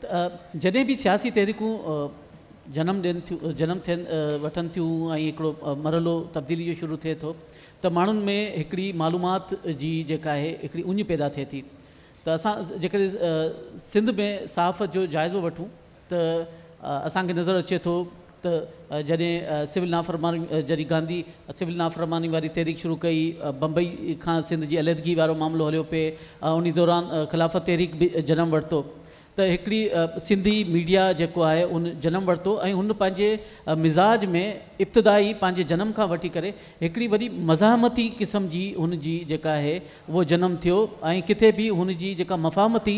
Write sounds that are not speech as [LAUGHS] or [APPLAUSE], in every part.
त जॾहिं बि सियासी तहरीकूं जनमु ॾियनि थियूं जनम थियनि वठनि थियूं ऐं हिकिड़ो मरलो तब्दीली जो शुरू थिए थो त माण्हुनि में हिकिड़ी मालूमात जी जेका आहे हिकिड़ी उञ पैदा थिए थी त असां जेकॾहिं सिंध में साफ़ जो जाइज़ो वठूं त असांखे नज़र अचे थो त जॾहिं सिविल नाफ़रमानी जॾहिं गांधी सिविल नाफ़रमानी वारी तहरीक शुरू कई बंबई खां सिंध जी अलहदगी वारो मामिलो हलियो पए उन दौरान ख़िलाफ़त तहरीक बि जनमु वरितो त हिकिड़ी सिंधी मीडिया जेको आहे उन जनमु वरितो ऐं हुन पंहिंजे मिज़ाज में इब्तिदाई पंहिंजे जनम खां वठी करे हिकिड़ी वॾी मज़ाहमती क़िस्म जी हुन जी जेका आहे उहो जनमु थियो ऐं किथे बि जेका मफ़ामती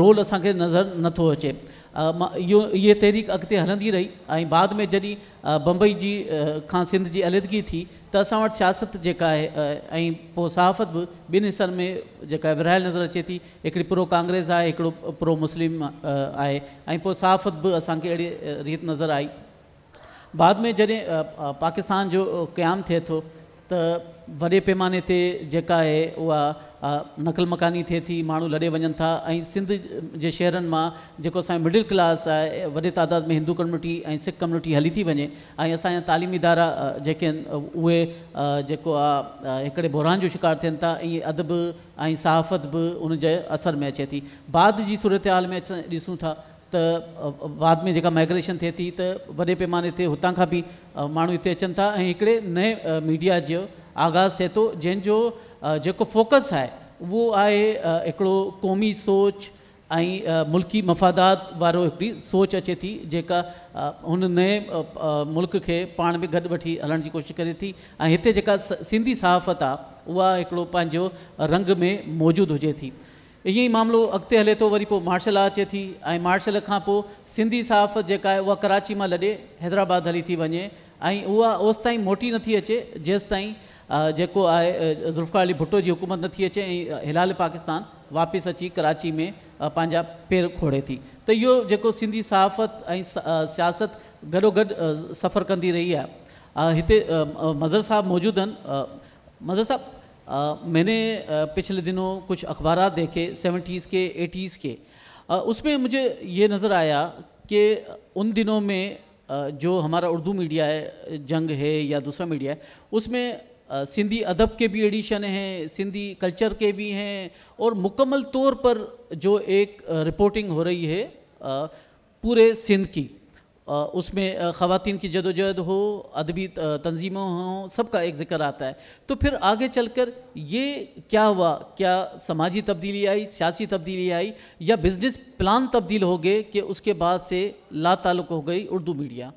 रोल असांखे नज़र नथो अचे मां इहो इहा तहरीक अॻिते हलंदी रही ऐं बाद में जॾहिं बम्बई जी खां सिंध जी अललीदगी थी त असां वटि शासत जेका आहे ऐं पोइ सहाफ़त बि ॿिनि हिसनि में जेका विरिहायल नज़र अचे थी हिकिड़ी प्रो कांग्रेस आहे हिकिड़ो प्रो मुस्लिम आहे ऐं पोइ सहाफ़त बि असांखे अहिड़ी रीति नज़र आई बाद में जॾहिं पाकिस्तान जो क़यामु थिए थो त वॾे पैमाने ते जेका आहे उहा नकल मकानी थे थी माण्हू लड़े वन था सिंध जे शहरनि मां जेको असांजो मिडिल क्लास है वॾे तइदाद में हिंदू कम्युनिटी सिख कम्युनिटी हली थी वञे ऐं तलीमी इदारा जन आहिनि उहे जेको आहे जो शिकार थियनि था ऐं अदब ऐं सहाफ़त भी उन असर में अचे थी बाद जी सूरत हाल में असां था त बाद में जो माइग्रेशन थे थी त वॾे पैमाने ते हुतां खां बि माण्हू हिते अचनि था नए मीडिया जो आगाज़ थे तो जंहिंजो जेको फोकस आहे उहो आहे हिकिड़ो क़ौमी सोच ऐं मुल्की मफ़ादात वारो हिकिड़ी सोच अचे थी जेका हुन नए मुल्क खे पाण में गॾु वठी हलण जी कोशिशि करे थी ऐं हिते जेका सिंधी सहाफ़त आहे उहा हिकिड़ो पंहिंजो रंग में मौजूदु हुजे थी ईअं ई मामिलो अॻिते हले थो वरी पोइ मार्शल अचे थी ऐं मार्शल खां पोइ सिंधी सहाफ़त जेका आहे उहा कराची मां लॾे हैदराबाद हली थी वञे ऐं उहा ओसि ताईं मोटी नथी अचे जेसि ताईं जो है ज़ुल्फ़ार अली भुट्टो की हुकूमत नी अचे हिलाल पाकिस्तान वापस अची कराची में पाँ पेर खोड़े थी तो यो जो सिंधी सहाफ़त सियासत गड़ो गड सफ़र कंदी रही है हिते मज़र साहब मौजूद आहिनि मज़र साहब मैंने पिछले दिनों कुछ अखबार देखे सेवेंटीज़ के एटीज़ के उसमें मुझे ये नज़र आया कि उन दिनों में जो हमारा उर्दू मीडिया है जंग है या दूसरा मीडिया है उसमें सिंधी अदब के भी एडिशन हैं सिंधी कल्चर के भी हैं और मुकम्मल तौर पर जो एक रिपोर्टिंग हो रही है पूरे सिंध की उसमें ख़वान की जदोजहद हो अदबी तंजीमों हों सबका एक जिक्र आता है तो फिर आगे चलकर ये क्या हुआ क्या समाजी तब्दीली आई सियासी तब्दीली आई या बिज़नेस प्लान तब्दील हो गए कि उसके बाद से ला ताल्लुक़ हो गई उर्दू मीडिया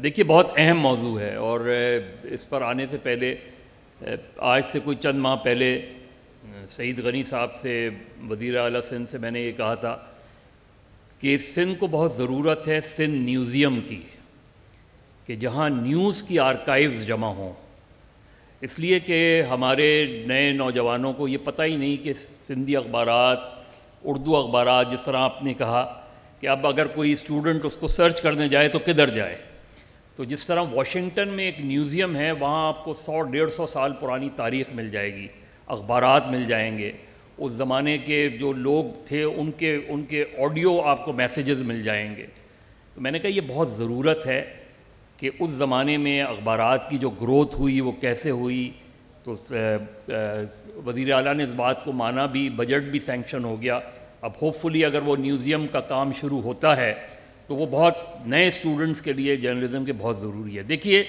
देखिए बहुत अहम मौजू है और इस पर आने से पहले आज से कोई चंद माह पहले सईद गनी साहब से वजीर अला सिंध से मैंने ये कहा था कि सिंध को बहुत ज़रूरत है सिंध म्यूज़ियम की कि जहाँ न्यूज़ की आर्काइव्स जमा हों इसलिए कि हमारे नए नौजवानों को ये पता ही नहीं कि सिंधी अखबार उर्दू अखबार जिस तरह आपने कहा कि अब अगर कोई स्टूडेंट उसको सर्च करने जाए तो किधर जाए तो जिस तरह वाशिंगटन में एक म्यूज़ियम है वहाँ आपको सौ डेढ़ सौ साल पुरानी तारीख मिल जाएगी अखबार मिल जाएंगे उस ज़माने के जो लोग थे उनके उनके ऑडियो आपको मैसेजेस मिल जाएंगे तो मैंने कहा ये बहुत ज़रूरत है कि उस ज़माने में अखबार की जो ग्रोथ हुई वो कैसे हुई तो वज़ी अला ने इस बात को माना भी बजट भी सेंक्शन हो गया अब होपफुली अगर वो म्यूज़ियम का काम शुरू होता है तो वो बहुत नए स्टूडेंट्स के लिए जर्नलिज़म के बहुत ज़रूरी है देखिए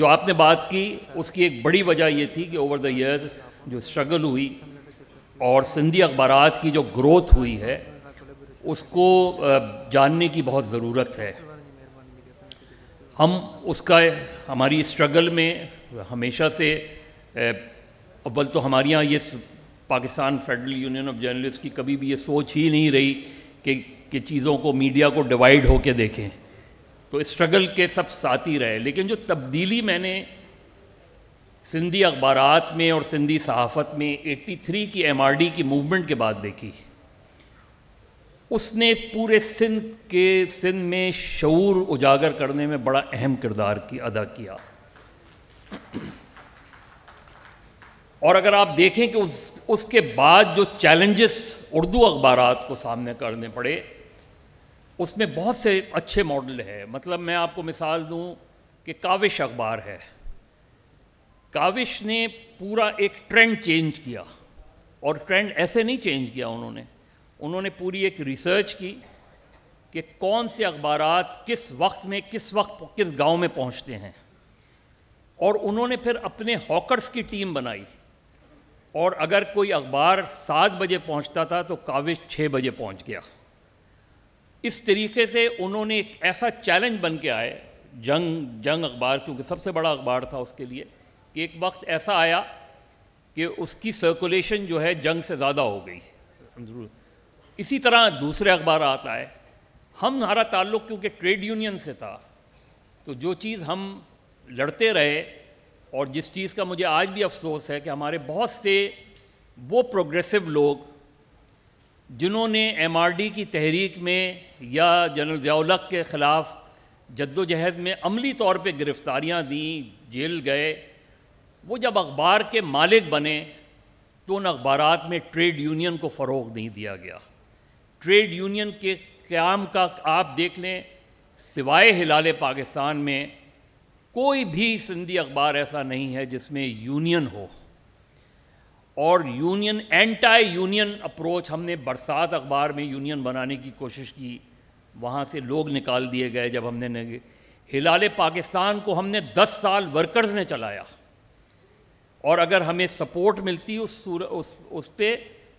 जो आपने बात की उसकी एक बड़ी वजह ये थी कि ओवर द ईयर्स जो स्ट्रगल हुई और सिंधी अखबार की जो ग्रोथ हुई है उसको जानने की बहुत ज़रूरत है हम उसका हमारी स्ट्रगल में हमेशा से अव्वल तो हमारे यहाँ ये Pakistan federal union of journalist की कभी भी ये सोच ही नहीं रही कि कि चीज़ों को मीडिया को डिवाइड होके देखें तो स्ट्रगल के सब साथ ही रहे लेकिन जो तब्दीली मैंने सिंधी अखबार में और सिंधी सहाफ़त में 83 की एमआरडी की मूवमेंट के बाद देखी उसने पूरे सिंध के सिंध में शूर उजागर करने में बड़ा अहम किरदार की अदा किया और अगर आप देखें कि उस उसके बाद जो चैलेंजेस उर्दू अखबार को सामने करने पड़े उसमें बहुत से अच्छे मॉडल हैं मतलब मैं आपको मिसाल दूं कि काविश अखबार है काविश ने पूरा एक ट्रेंड चेंज किया और ट्रेंड ऐसे नहीं चेंज किया उन्होंने उन्होंने पूरी एक रिसर्च की कि कौन से अखबार किस वक्त में किस वक्त किस गांव में पहुंचते हैं और उन्होंने फिर अपने हॉकर्स की टीम बनाई और अगर कोई अखबार सात बजे पहुंचता था तो काविश छः बजे पहुंच गया इस तरीके से उन्होंने एक ऐसा चैलेंज बन के आए जंग जंग अखबार क्योंकि सबसे बड़ा अखबार था उसके लिए कि एक वक्त ऐसा आया कि उसकी सर्कुलेशन जो है जंग से ज़्यादा हो गई इसी तरह दूसरे अखबार आता है हम हमारा ताल्लुक क्योंकि ट्रेड यूनियन से था तो जो चीज़ हम लड़ते रहे और जिस चीज़ का मुझे आज भी अफसोस है कि हमारे बहुत से वो प्रोग्रेसिव लोग जिन्होंने एमआरडी की तहरीक में या जनरल जयालक के ख़िलाफ़ जद्दोजहद में अमली तौर पे गिरफ़्तारियाँ दी जेल गए वो जब अखबार के मालिक बने तो उन अखबार में ट्रेड यूनियन को फ़रोग नहीं दिया गया ट्रेड यूनियन के क़्याम का आप देख लें सिवाय हिलाल पाकिस्तान में कोई भी सिंधी अखबार ऐसा नहीं है जिसमें यूनियन हो और यूनियन एंटी यूनियन अप्रोच हमने बरसात अखबार में यूनियन बनाने की कोशिश की वहाँ से लोग निकाल दिए गए जब हमने हिलाल पाकिस्तान को हमने 10 साल वर्कर्स ने चलाया और अगर हमें सपोर्ट मिलती उस उस उस पर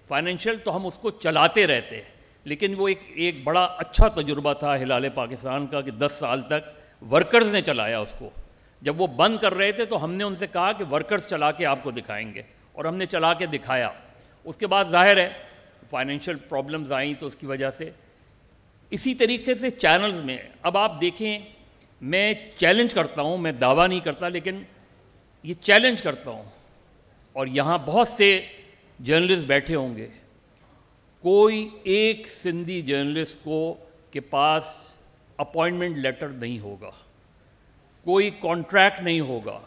फाइनेंशियल तो हम उसको चलाते रहते लेकिन वो एक एक बड़ा अच्छा तजुर्बा था हिलाल पाकिस्तान का कि 10 साल तक वर्कर्स ने चलाया उसको जब वो बंद कर रहे थे तो हमने उनसे कहा कि वर्कर्स चला के आपको दिखाएंगे और हमने चला के दिखाया उसके बाद जाहिर है फाइनेंशियल प्रॉब्लम्स आई तो उसकी वजह से इसी तरीके से चैनल्स में अब आप देखें मैं चैलेंज करता हूँ मैं दावा नहीं करता लेकिन ये चैलेंज करता हूँ और यहाँ बहुत से जर्नलिस्ट बैठे होंगे कोई एक सिंधी जर्नलिस्ट को के पास अपॉइंटमेंट लेटर नहीं होगा कोई कॉन्ट्रैक्ट नहीं होगा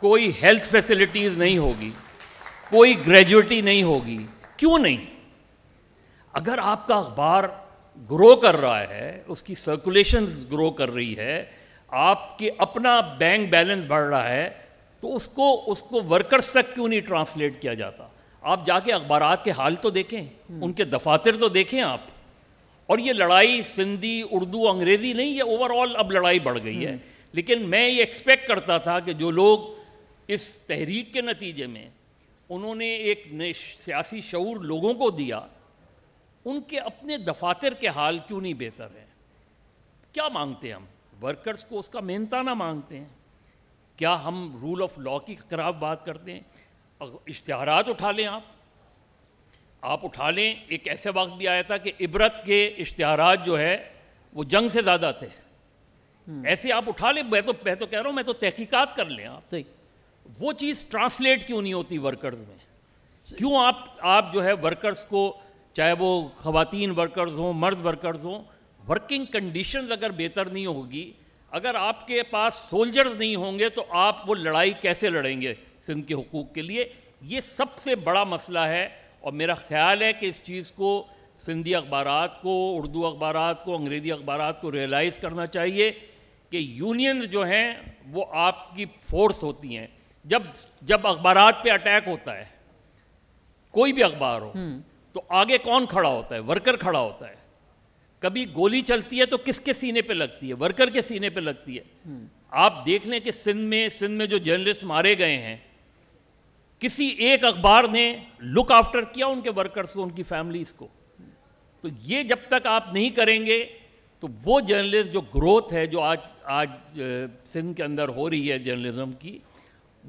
कोई हेल्थ फैसिलिटीज़ नहीं होगी कोई ग्रेजुएटी नहीं होगी क्यों नहीं अगर आपका अखबार ग्रो कर रहा है उसकी सर्कुलेशन ग्रो कर रही है आपके अपना बैंक बैलेंस बढ़ रहा है तो उसको उसको वर्कर्स तक क्यों नहीं ट्रांसलेट किया जाता आप जाके अखबार के हाल तो देखें हम्म। उनके दफातर तो देखें आप और ये लड़ाई सिंधी उर्दू अंग्रेज़ी नहीं है ओवरऑल अब लड़ाई बढ़ गई है हम्म। लेकिन मैं ये एक्सपेक्ट करता था कि जो लोग इस तहरीक के नतीजे में उन्होंने एक सियासी शूर लोगों को दिया उनके अपने दफातर के हाल क्यों नहीं बेहतर हैं क्या मांगते हैं हम वर्कर्स को उसका मेहनताना मांगते हैं क्या हम रूल ऑफ लॉ की खराब बात करते हैं इश्तहारात उठा लें आप आप उठा लें एक ऐसे वक्त भी आया था कि इबरत के इश्तहार जो है वो जंग से ज़्यादा थे हम्म। ऐसे आप उठा लें मैं तो मैं तो कह रहा हूँ मैं तो तहकीकात कर लें आप सही वो चीज़ ट्रांसलेट क्यों नहीं होती वर्कर्स में क्यों आप आप जो है वर्कर्स को चाहे वो खातन वर्कर्स हों मर्द वर्कर्स हों वर्किंग कंडीशंस अगर बेहतर नहीं होगी अगर आपके पास सोल्जर्स नहीं होंगे तो आप वो लड़ाई कैसे लड़ेंगे सिंध के हकूक़ के लिए ये सबसे बड़ा मसला है और मेरा ख्याल है कि इस चीज़ को सिंधी अखबार को उर्दू अखबार को अंग्रेज़ी अखबार को रियलाइज़ करना चाहिए कि यूनियंस जो हैं वो आपकी फोर्स होती हैं जब जब अखबार पे अटैक होता है कोई भी अखबार हो हम्म। तो आगे कौन खड़ा होता है वर्कर खड़ा होता है कभी गोली चलती है तो किसके सीने पे लगती है वर्कर के सीने पे लगती है हम्म। आप देख लें कि सिंध में सिंध में जो जर्नलिस्ट मारे गए हैं किसी एक अखबार ने लुक आफ्टर किया उनके वर्कर्स को उनकी फैमिलीज़ को तो ये जब तक आप नहीं करेंगे तो वो जर्नलिस्ट जो ग्रोथ है जो आज आज सिंध के अंदर हो रही है जर्नलिज्म की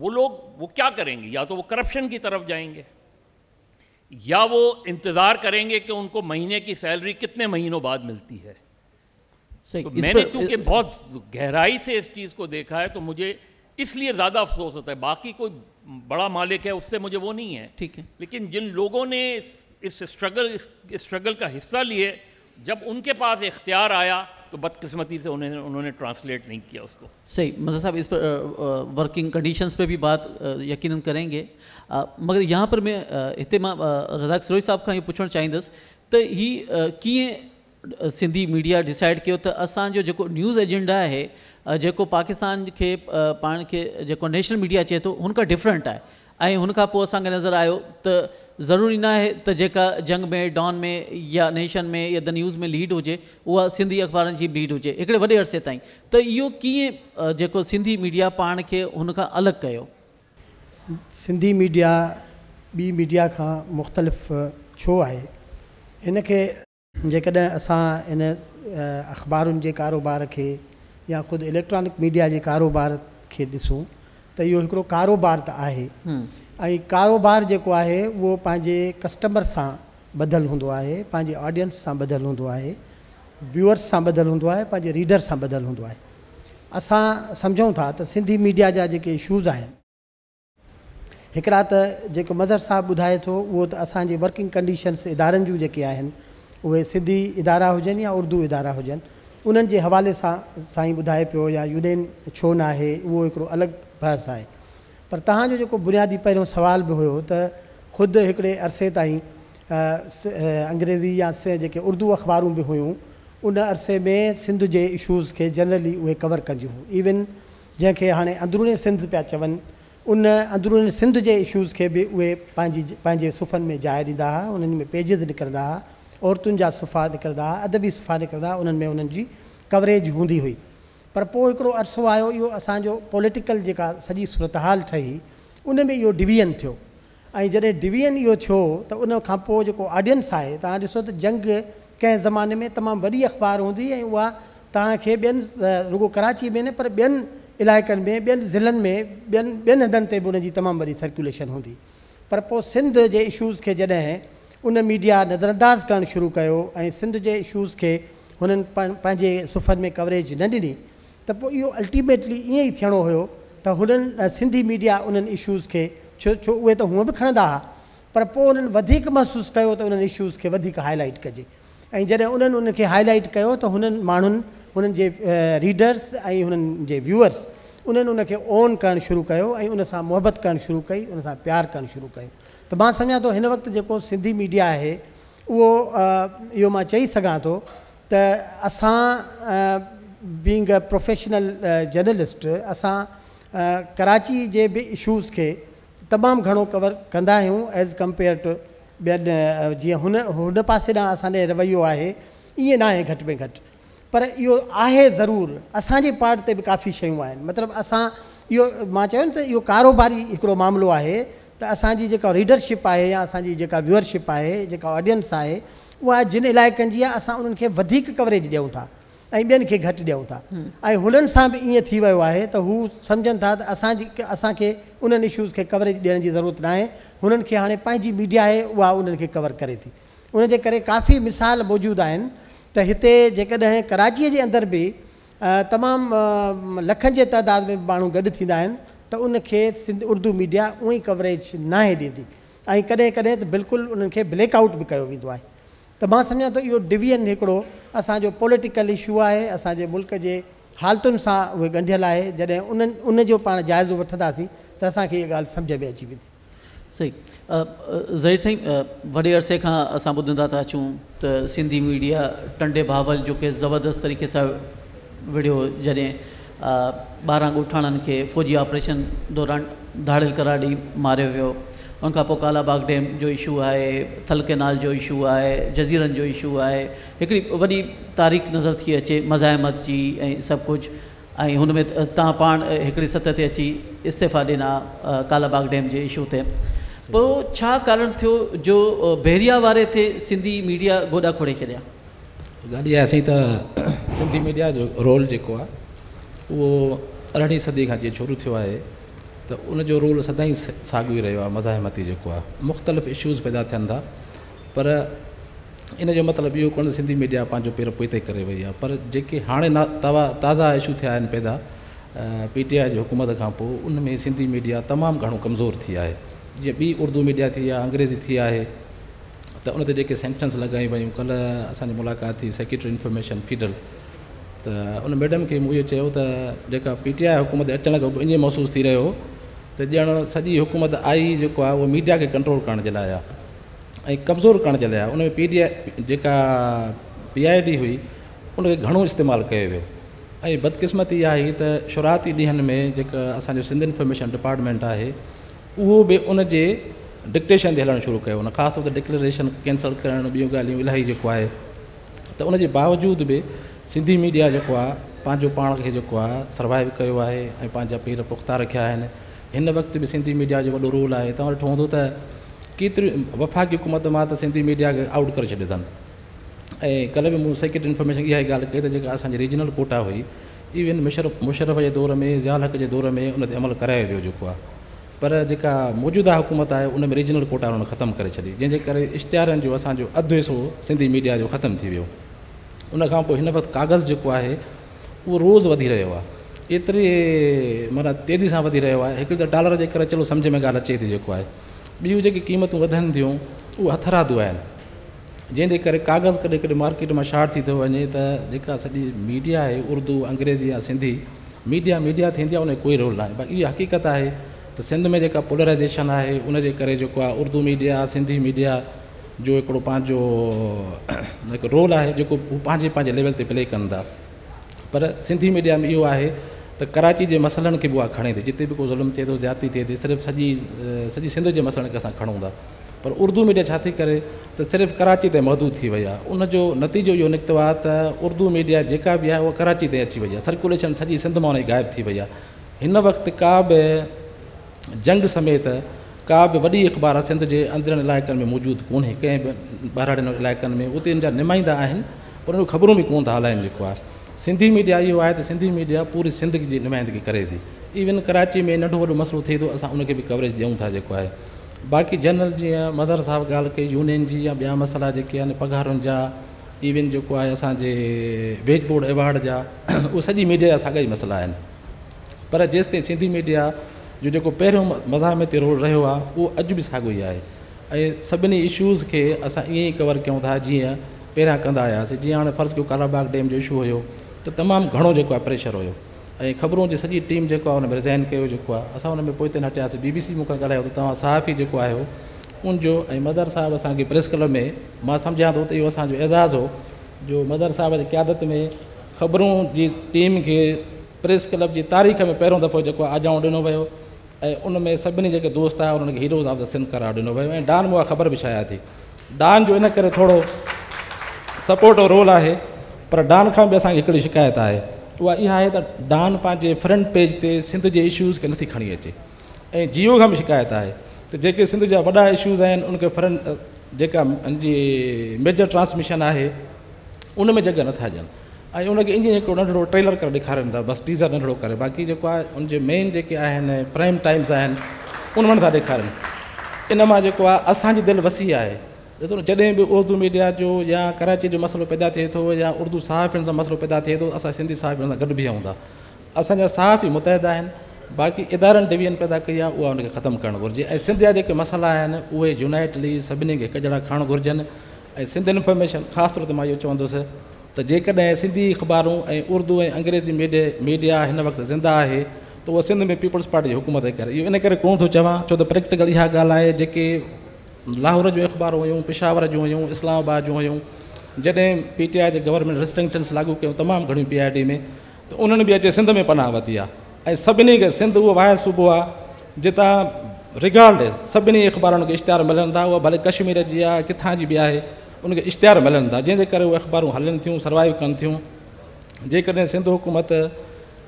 वो लोग वो क्या करेंगे या तो वो करप्शन की तरफ जाएंगे या वो इंतज़ार करेंगे कि उनको महीने की सैलरी कितने महीनों बाद मिलती है तो मैंने चूँकि बहुत गहराई से इस चीज़ को देखा है तो मुझे इसलिए ज़्यादा अफसोस होता है बाकी कोई बड़ा मालिक है उससे मुझे वो नहीं है ठीक है लेकिन जिन लोगों ने इस स्ट्रगल इस स्ट्रगल का हिस्सा लिए जब उनके पास इख्तियार आया तो बदकिस्मती से उन्हें उन्होंने ट्रांसलेट नहीं किया उसको सही मजा साहब इस पर वर्किंग कंडीशंस पे भी बात यकीनन करेंगे आ, मगर यहाँ पर मैं इतम रजाक सरोही साहब का ये पुछणु चाहिंदस तो ये किए सिंधी मीडिया डिसाइड किया तो असो जो न्यूज़ एजेंडा है जो पाकिस्तान के पान के जो नेशनल मीडिया अचे तो उनका डिफरेंट है उनका नज़र आयो त ज़रूरी न आहे त तो जेका जंग में डॉन में या नेशन में या द न्यूज़ में लीड हुजे उहा सिंधी अख़बारनि जी लीड हुजे हिकिड़े वॾे अरसे ताईं त इहो कीअं जेको सिंधी मीडिया पाण खे हुन खां अलॻि कयो सिंधी मीडिया ॿी मीडिया खां मुख़्तलिफ़ छो आहे हिनखे जेकॾहिं असां हिन अख़बारुनि जे कारोबार खे या ख़ुदि इलेक्ट्रॉनिक मीडिया जे कारोबार खे ॾिसूं त इहो हिकिड़ो कारोबार त आहे हम्म। कारोबार जो है वो पाँ कस्टमर से ॿधलु हों आहे ऑडियंस से ॿधलु हों व्यूअर्स से ॿधलु हों आहे रीडर से ॿधलु हों अस समझूँ था तो सिंधी मीडिया जहाँ जो इशूज़ आहिनि एक तो मदर साहब बुधाए तो वो तो असांजे वर्किंग कंडीशन्स इदार जो जेके आहिनि सिंधी इदारा हुजनि या उर्दू इदारा हुजनि उन्हनि जे से सां साईं ॿुधाए पियो या यूनियन छो ना आहे उहो हिकिड़ो अलॻि बहस है पर तव्हांजो जेको बुनियादी पहिरियों सुवाल बि हुयो त ख़ुदि हिकिड़े अरसे ताईं अंग्रेजी या से जेके उर्दू अख़बारूं बि हुयूं उन अरसे में सिंध जे इशूज़ खे जनरली उहे कवर कंदियूं हुयूं इवन जंहिंखे हाणे अंदरूनी सिंध पिया चवनि उन अंदरूनी सिंध जे इशूज़ खे बि उहे पंहिंजी पंहिंजे सुफ़नि में जाए ॾींदा हुआ उन्हनि में पेजिस निकिरंदा हुआ औरतुनि जा सुफ़ा निकिरंदा हुआ अदबी सुफ़ा निकिरंदा हुआ उन्हनि में उन्हनि जी कवरेज हूंदी हुई पर पोइ अरसो आयो यो असो पॉलिटिकल जेका सॼी सूरत हाल ठही उन में यो डिवीज़न थो ऐं डिवीज़न यो थो त उन ऑडियंस आहे तव्हां ॾिसो जंग कंहिं ज़माने में तमाम वही अख़बार होंगी ऐं रुगो कराची में न पर बन इलाक़ में बन ज़िलनि में ॿियनि ॿियनि हंधनि ते बि उनजी तमामु वॾी सर्कुलेशन होंगी पर सिंध के इशूज़ के जॾहिं उन मीडिया नज़रअंदाज़ करणु शुरू कयो सिंध के इशूज़ खे हुननि पंहिंजे सुफन में कवरेज न ॾिनी तो पोइ इहो अल्टीमेटली ईअं ई थियणो हुयो त सिंधी मीडिया उन्हनि इशूज़ खे छो छो उहे त हूअं बि खणंदा हुआ पर महसूस किया तो महसूसु इशूज़ के वधीक हाईलाइट कजे ऐं जॾहिं उन्हनि हाईलाइट किया तो हुननि माण्हुनि हुननि रीडर्स ऐं हुननि जे व्यूअर्स उन्हनि उनखे ओन कर शुरू कयो ऐं उन सां मुहबत शुरू कई उन प्यार कर शुरू कर त मां सम्झां थो हिन वक़्तु सिंधी मीडिया है वो यो मां चई सघां थो त असां बींग अ प्रोफेशनल जर्नलिस्ट अस कराची के भी इशूज़ के तमाम घड़ो कवर कह एज़ कंपेयर टू बन जो उन पास पासे ॾांहुं रवैयो है ईअं ना घट में घट पर इो आहे जरूर असांजे पार्ट ते भी काफ़ी शूं आज मतलब असां यो मां चयो कारोबारी एक मामिलो है त असांजी रीडरशिप है या असांजी जो व्यूअरशिप है जो ऑडियंस है वह जिन इलाक जी कवरेज दूँ था ऐं ॿियनि खे घटि ॾियूं था ऐं हुननि सां बि ईअं थी वियो आहे त हू सम्झनि था त असांजी असांखे उन्हनि इशूज़ खे कवरेज ॾियण जी ज़रूरत न आहे हुननि खे हाणे पंहिंजी मीडिया आहे उहा उन्हनि खे कवर करे थी उनजे करे काफ़ी मिसाल मौजूदु आहिनि त हिते जेकॾहिं कराचीअ जे अंदरि बि तमामु लखनि जे तइदाद में माण्हू गॾु थींदा आहिनि त उनखे सिंध उर्दू मीडिया उहा ई कवरेज नाहे ॾींदी ऐं कॾहिं कॾहिं त बिल्कुलु उन्हनि खे ब्लेक आउट बि कयो वेंदो आहे तो मां समझा तो इहो डिवीज़न हिकिड़ो असांजो पॉलिटिकल इशू आहे असांजे मुल्क जे हालतुनि सां उहे ॻंढियल आहे जॾहिं उन्हनि उनजो पाण जाइज़ो वठंदासीं त असांखे इहा ॻाल्हि सम्झ में अची वेंदी सही ज़हीर साईं वॾे अरसे खां असां ॿुधंदा था अचूं त सिंधी मीडिया टंडे भावल जो कि ज़बरदस्त तरीक़े सां विढ़ियो जॾहिं ॿारहं ॻोठाणनि खे फ़ौजी ऑपरेशन दौरान धाड़िल करार ॾेई मारे वो उनखां पोइ कालाबाग डैम जो इशू आहे थल केनाल जो इशू आहे जज़ीरनि जो इशू आहे हिकिड़ी वॾी तारीख़ नज़र थी अचे मज़ाहमत जी ऐं सभु कुझु ऐं हुन में तव्हां पाण हिकिड़ी सत ते अची इस्तीफ़ा ॾिना कालाबाग डैम जे इशू ते पोइ छा कारण थियो जो बहिरिया वारे ते सिंधी मीडिया गोॾा खोड़े छॾियां गाॾी असीं त सिंधी मीडिया जो रोल जेको आहे उहो अरिड़हीं सदी खां जीअं शुरू थियो आहे त उनजो रोल सदाई साॻियो ई रहियो आहे मज़ाहमती जेको आहे मुख़्तलिफ़ इशूज़ पैदा थियनि था पर इन जो मतिलबु इहो कोन सिंधी मीडिया पंहिंजो पेर पोइ ते करे वई आहे पर जेके हाणे ना तवा ताज़ा इशू थिया आहिनि पैदा पीटीआई जे हुकूमत खां पोइ उन में सिंधी मीडिया तमामु घणो कमज़ोरु थी आहे जीअं ॿी उर्दू मीडिया थी आहे अंग्रेज़ी थी आहे त उन ते जेके सैंक्शन्स लॻायूं वयूं कल्ह असांजी मुलाक़ात थी सेक्रेटरी इंफॉर्मेशन फीडल त उन मैडम खे मूं इहो चयो त जेका पीटीआई हुकूमत अचण खां पोइ ईअं महसूसु थी रहियो हो त ॼण सॼी हुकूमत आई जेको आहे उहो मीडिया खे कंट्रोल करण जे लाइ आहे ऐं कमज़ोर करण जे लाइ आहे उन में पी डी आई जेका पी आई डी हुई उनखे घणो इस्तेमालु कयो वियो ऐं बदकिस्मती इहा आई त शुरूआती ॾींहंनि में जेका असांजो सिंध इंफॉर्मेशन डिपार्टमेंट आहे उहो बि उनजे डिक्टेशन ते हलणु शुरू कयो उन ख़ासि तौर ते डिक्लेरेशन कैंसिल करणु ॿियूं ॻाल्हियूं इलाही जेको आहे त उनजे बावजूदि बि सिंधी मीडिया जेको आहे पंहिंजो पाण खे जेको आहे सर्वाइव कयो आहे ऐं पंहिंजा पेर पुख्ता रखिया आहिनि इन वक़्त भी सिंधी मीडिया जो वो रोल है तव्हां वो हूंदो केत वफाक हुकूमत में तो सिंधी मीडिया के आउट कर छॾियो अन ऐं कल्ह बि इन्फॉर्मेशन इहा कई रीजनल कोटा हुई इवन मुशरफ़ मुशरफ़ के दौर में जयाल हक़ के दौर में उन अमल कराया वो जो पर जेका मौजूदा हुकूमत है उन में रीजनल कोटा उन्होंने खत्म कर छी जैसे कर इश्तहार जो असो अद हिस्सों सिंधी मीडिया जो खत्म थी वो उन वक्त कागज़ जो है वो रोज़ वधी रो आहे केतिरे माना तेज़ी से वधी रो है एक तो डॉलर के करे चलो समझ में गाल अचे थी जो है ॿियूं जी कीमतू वधनि थी उहे हथरादू आहिनि जंहिंजे करे कागज़ कॾहिं कद मार्केट में शार्ट थी तो वे तो जी सॼी मीडिया है उर्दू अंग्रेज़ी या सिंधी मीडिया मीडिया थी आहे कोई रोल ना बाक़ी ये हक़ीक़त है तो सिंध में जो पोलराइज़ेशन है उनके करो उर्दू मीडिया सिंधी मीडिया जो एक [CLEARS THROAT] रोल है जो पंहिंजे पंहिंजे लेवल से प्ले कन था पर सिंधी मीडिया में यो है त कराची जे मसलनि खे बि उहा खणे थी जिते बि को ज़ुल्म थिए थो ज़्याती थिए थी सिर्फ़ु सॼी सॼी सिंध जे मसलनि खे असां खणूं था पर उर्दू मीडिया छा थी करे त सिर्फ़ु कराची ते महदूद थी वई आहे उनजो नतीजो इहो निकितो आहे त उर्दू मीडिया जेका बि आहे उहा कराची ते अची वई आहे सर्कुलेशन सॼी सिंध मां हुनजी ग़ाइबु थी वई आहे हिन वक़्तु का बि जंग समेत का बि वॾी अख़बार सिंध जे अंदरनि इलाइक़नि में मौजूदु कोन्हे कंहिं बि ॿाहिरि इलाइक़नि में उते हिन जा निमाईंदा आहिनि पर उनजो ख़बरूं बि कोन था हलाइनि जेको आहे सिंधी मीडिया यो है सिंधी मीडिया पूरी सिंध की नुमाइंदगी करे थी इवन कराची में नंढो वो मसलो थे तो अस उनखे भी कवरेज दूँ था जो है बाक़ी जनरल जी मदर साहब गाल कई यूनियन की या बिहार मसला जो पगार इवन जो है असांजे वेज बोर्ड अवॉर्ड जा वो सारी मीडिया जा साॻा मसला है पर पर तीन सिंधी मीडिया जो जो पहिरियों मज़ाहमती रोल रो अज भी सागो ही है सभी इशूज़ के अस ईअं कवर क्यों था जी पहिरियां कंदा जी हाँ फर्ज़ क्यों कालाबाग डैम जो इशू हो तो तमाम घणो जेको आहे प्रेशर हुयो ऐं ख़बरूं जी सॼी टीम जेको आहे हुन में रिज़ाइन कयो जेको आहे असां हुन में पोइ ते हटियासीं बी बी सी मूंखां ॻाल्हायो त तव्हां सहाफ़ी जेको आहियो उनजो ऐं मदर साहिबु असांखे प्रेस क्लब में मां सम्झां थो त इहो असांजो एज़ाज़ हो जो मदर साहिब जी क्यादत में ख़बरूं जी टीम खे प्रेस क्लब जी तारीख़ में पहिरियों दफ़ो जेको आहे आजाऊं ॾिनो वियो ऐं उन में सभिनी जेके दोस्त आया उन्हनि खे हीरोज़ ऑफ द सिंध करार ॾिनो वियो ऐं डान मूं ख़बर बि छाया थी डान जो इन करे थोरो सपोर्ट जो रोल आहे पर डान का भी असांखे शिकायत है उहा इहा आहे डान पंहिंजे फ्रंट पेज से सिंध जे इश्यूज़ खे नथी खणी अचे ए जियो का भी शिकायत है त जेके सिंध जा वॾा इश्यूज़ आहिनि उनखे फ्रंट जी मेजर ट्रांसमिशन है उनमें जगह जॻह नथा ॾियनि ऐं उनखे ट्रेलर कर ॾेखारनि था बसि टीज़र नंढिड़ो करे बाक़ी जेको आहे मेन जो आहिनि प्राइम टाइम्स आहिनि उन में नथा ॾेखारनि इन मां वसी है ॾिसो जॾहिं बि उर्दू मीडिया जो या कराची जो मसइलो पैदा थिए थो या उर्दू साफ़नि सां मसइलो पैदा थिए थो असां सिंधी सहाफ़ सां गॾु बीहूं था असांजा सहाफ़ मुतहिदा आहिनि बाक़ी इदारनि डिवीज़न पैदा कई आहे उहा हुनखे ख़तमु करणु घुरिजे ऐं सिंध जा जेके मसाला आहिनि उहे यूनाइटली सभिनी खे हिकु जहिड़ा खणणु घुरिजनि ऐं सिंध इंफॉर्मेशन ख़ासि तौर ते मां इहो चवंदुसि त जेकॾहिं सिंधी अख़बारूं ऐं उर्दू ऐं अंग्रेज़ी मीडिया मीडिया हिन वक़्तु ज़िंदा आहे त उहो सिंध में पीपल्स पार्टी जी हुकूमत जे करे इहो इन करे कोन थो चवां छो त प्रैक्टिकल इहा ॻाल्हि आहे जेके लाहौर जूं अख़बारूं हुयूं पिशावर जूं हुयूं इस्लामाबाद जूं हुयूं जॾहिं पी टी आई जे गवर्नमेंट रिस्ट्रिक्शन्स लागू कयूं तमामु घणियूं पी आई डी में त उन्हनि बि अचे सिंध में पनाह वरिती आहे ऐं सभिनी खे सिंध उहो वाहि सूबो आहे जितां रिकार्ड सभिनी अख़बारुनि खे इश्तिहार मिलनि था उहा भले कश्मीर जी आहे किथां जी बि आहे उनखे इश्तिहार मिलनि था जंहिंजे करे उहे अख़बारूं हलनि थियूं सर्वाइव कनि थियूं जेकॾहिं सिंधु हुकूमत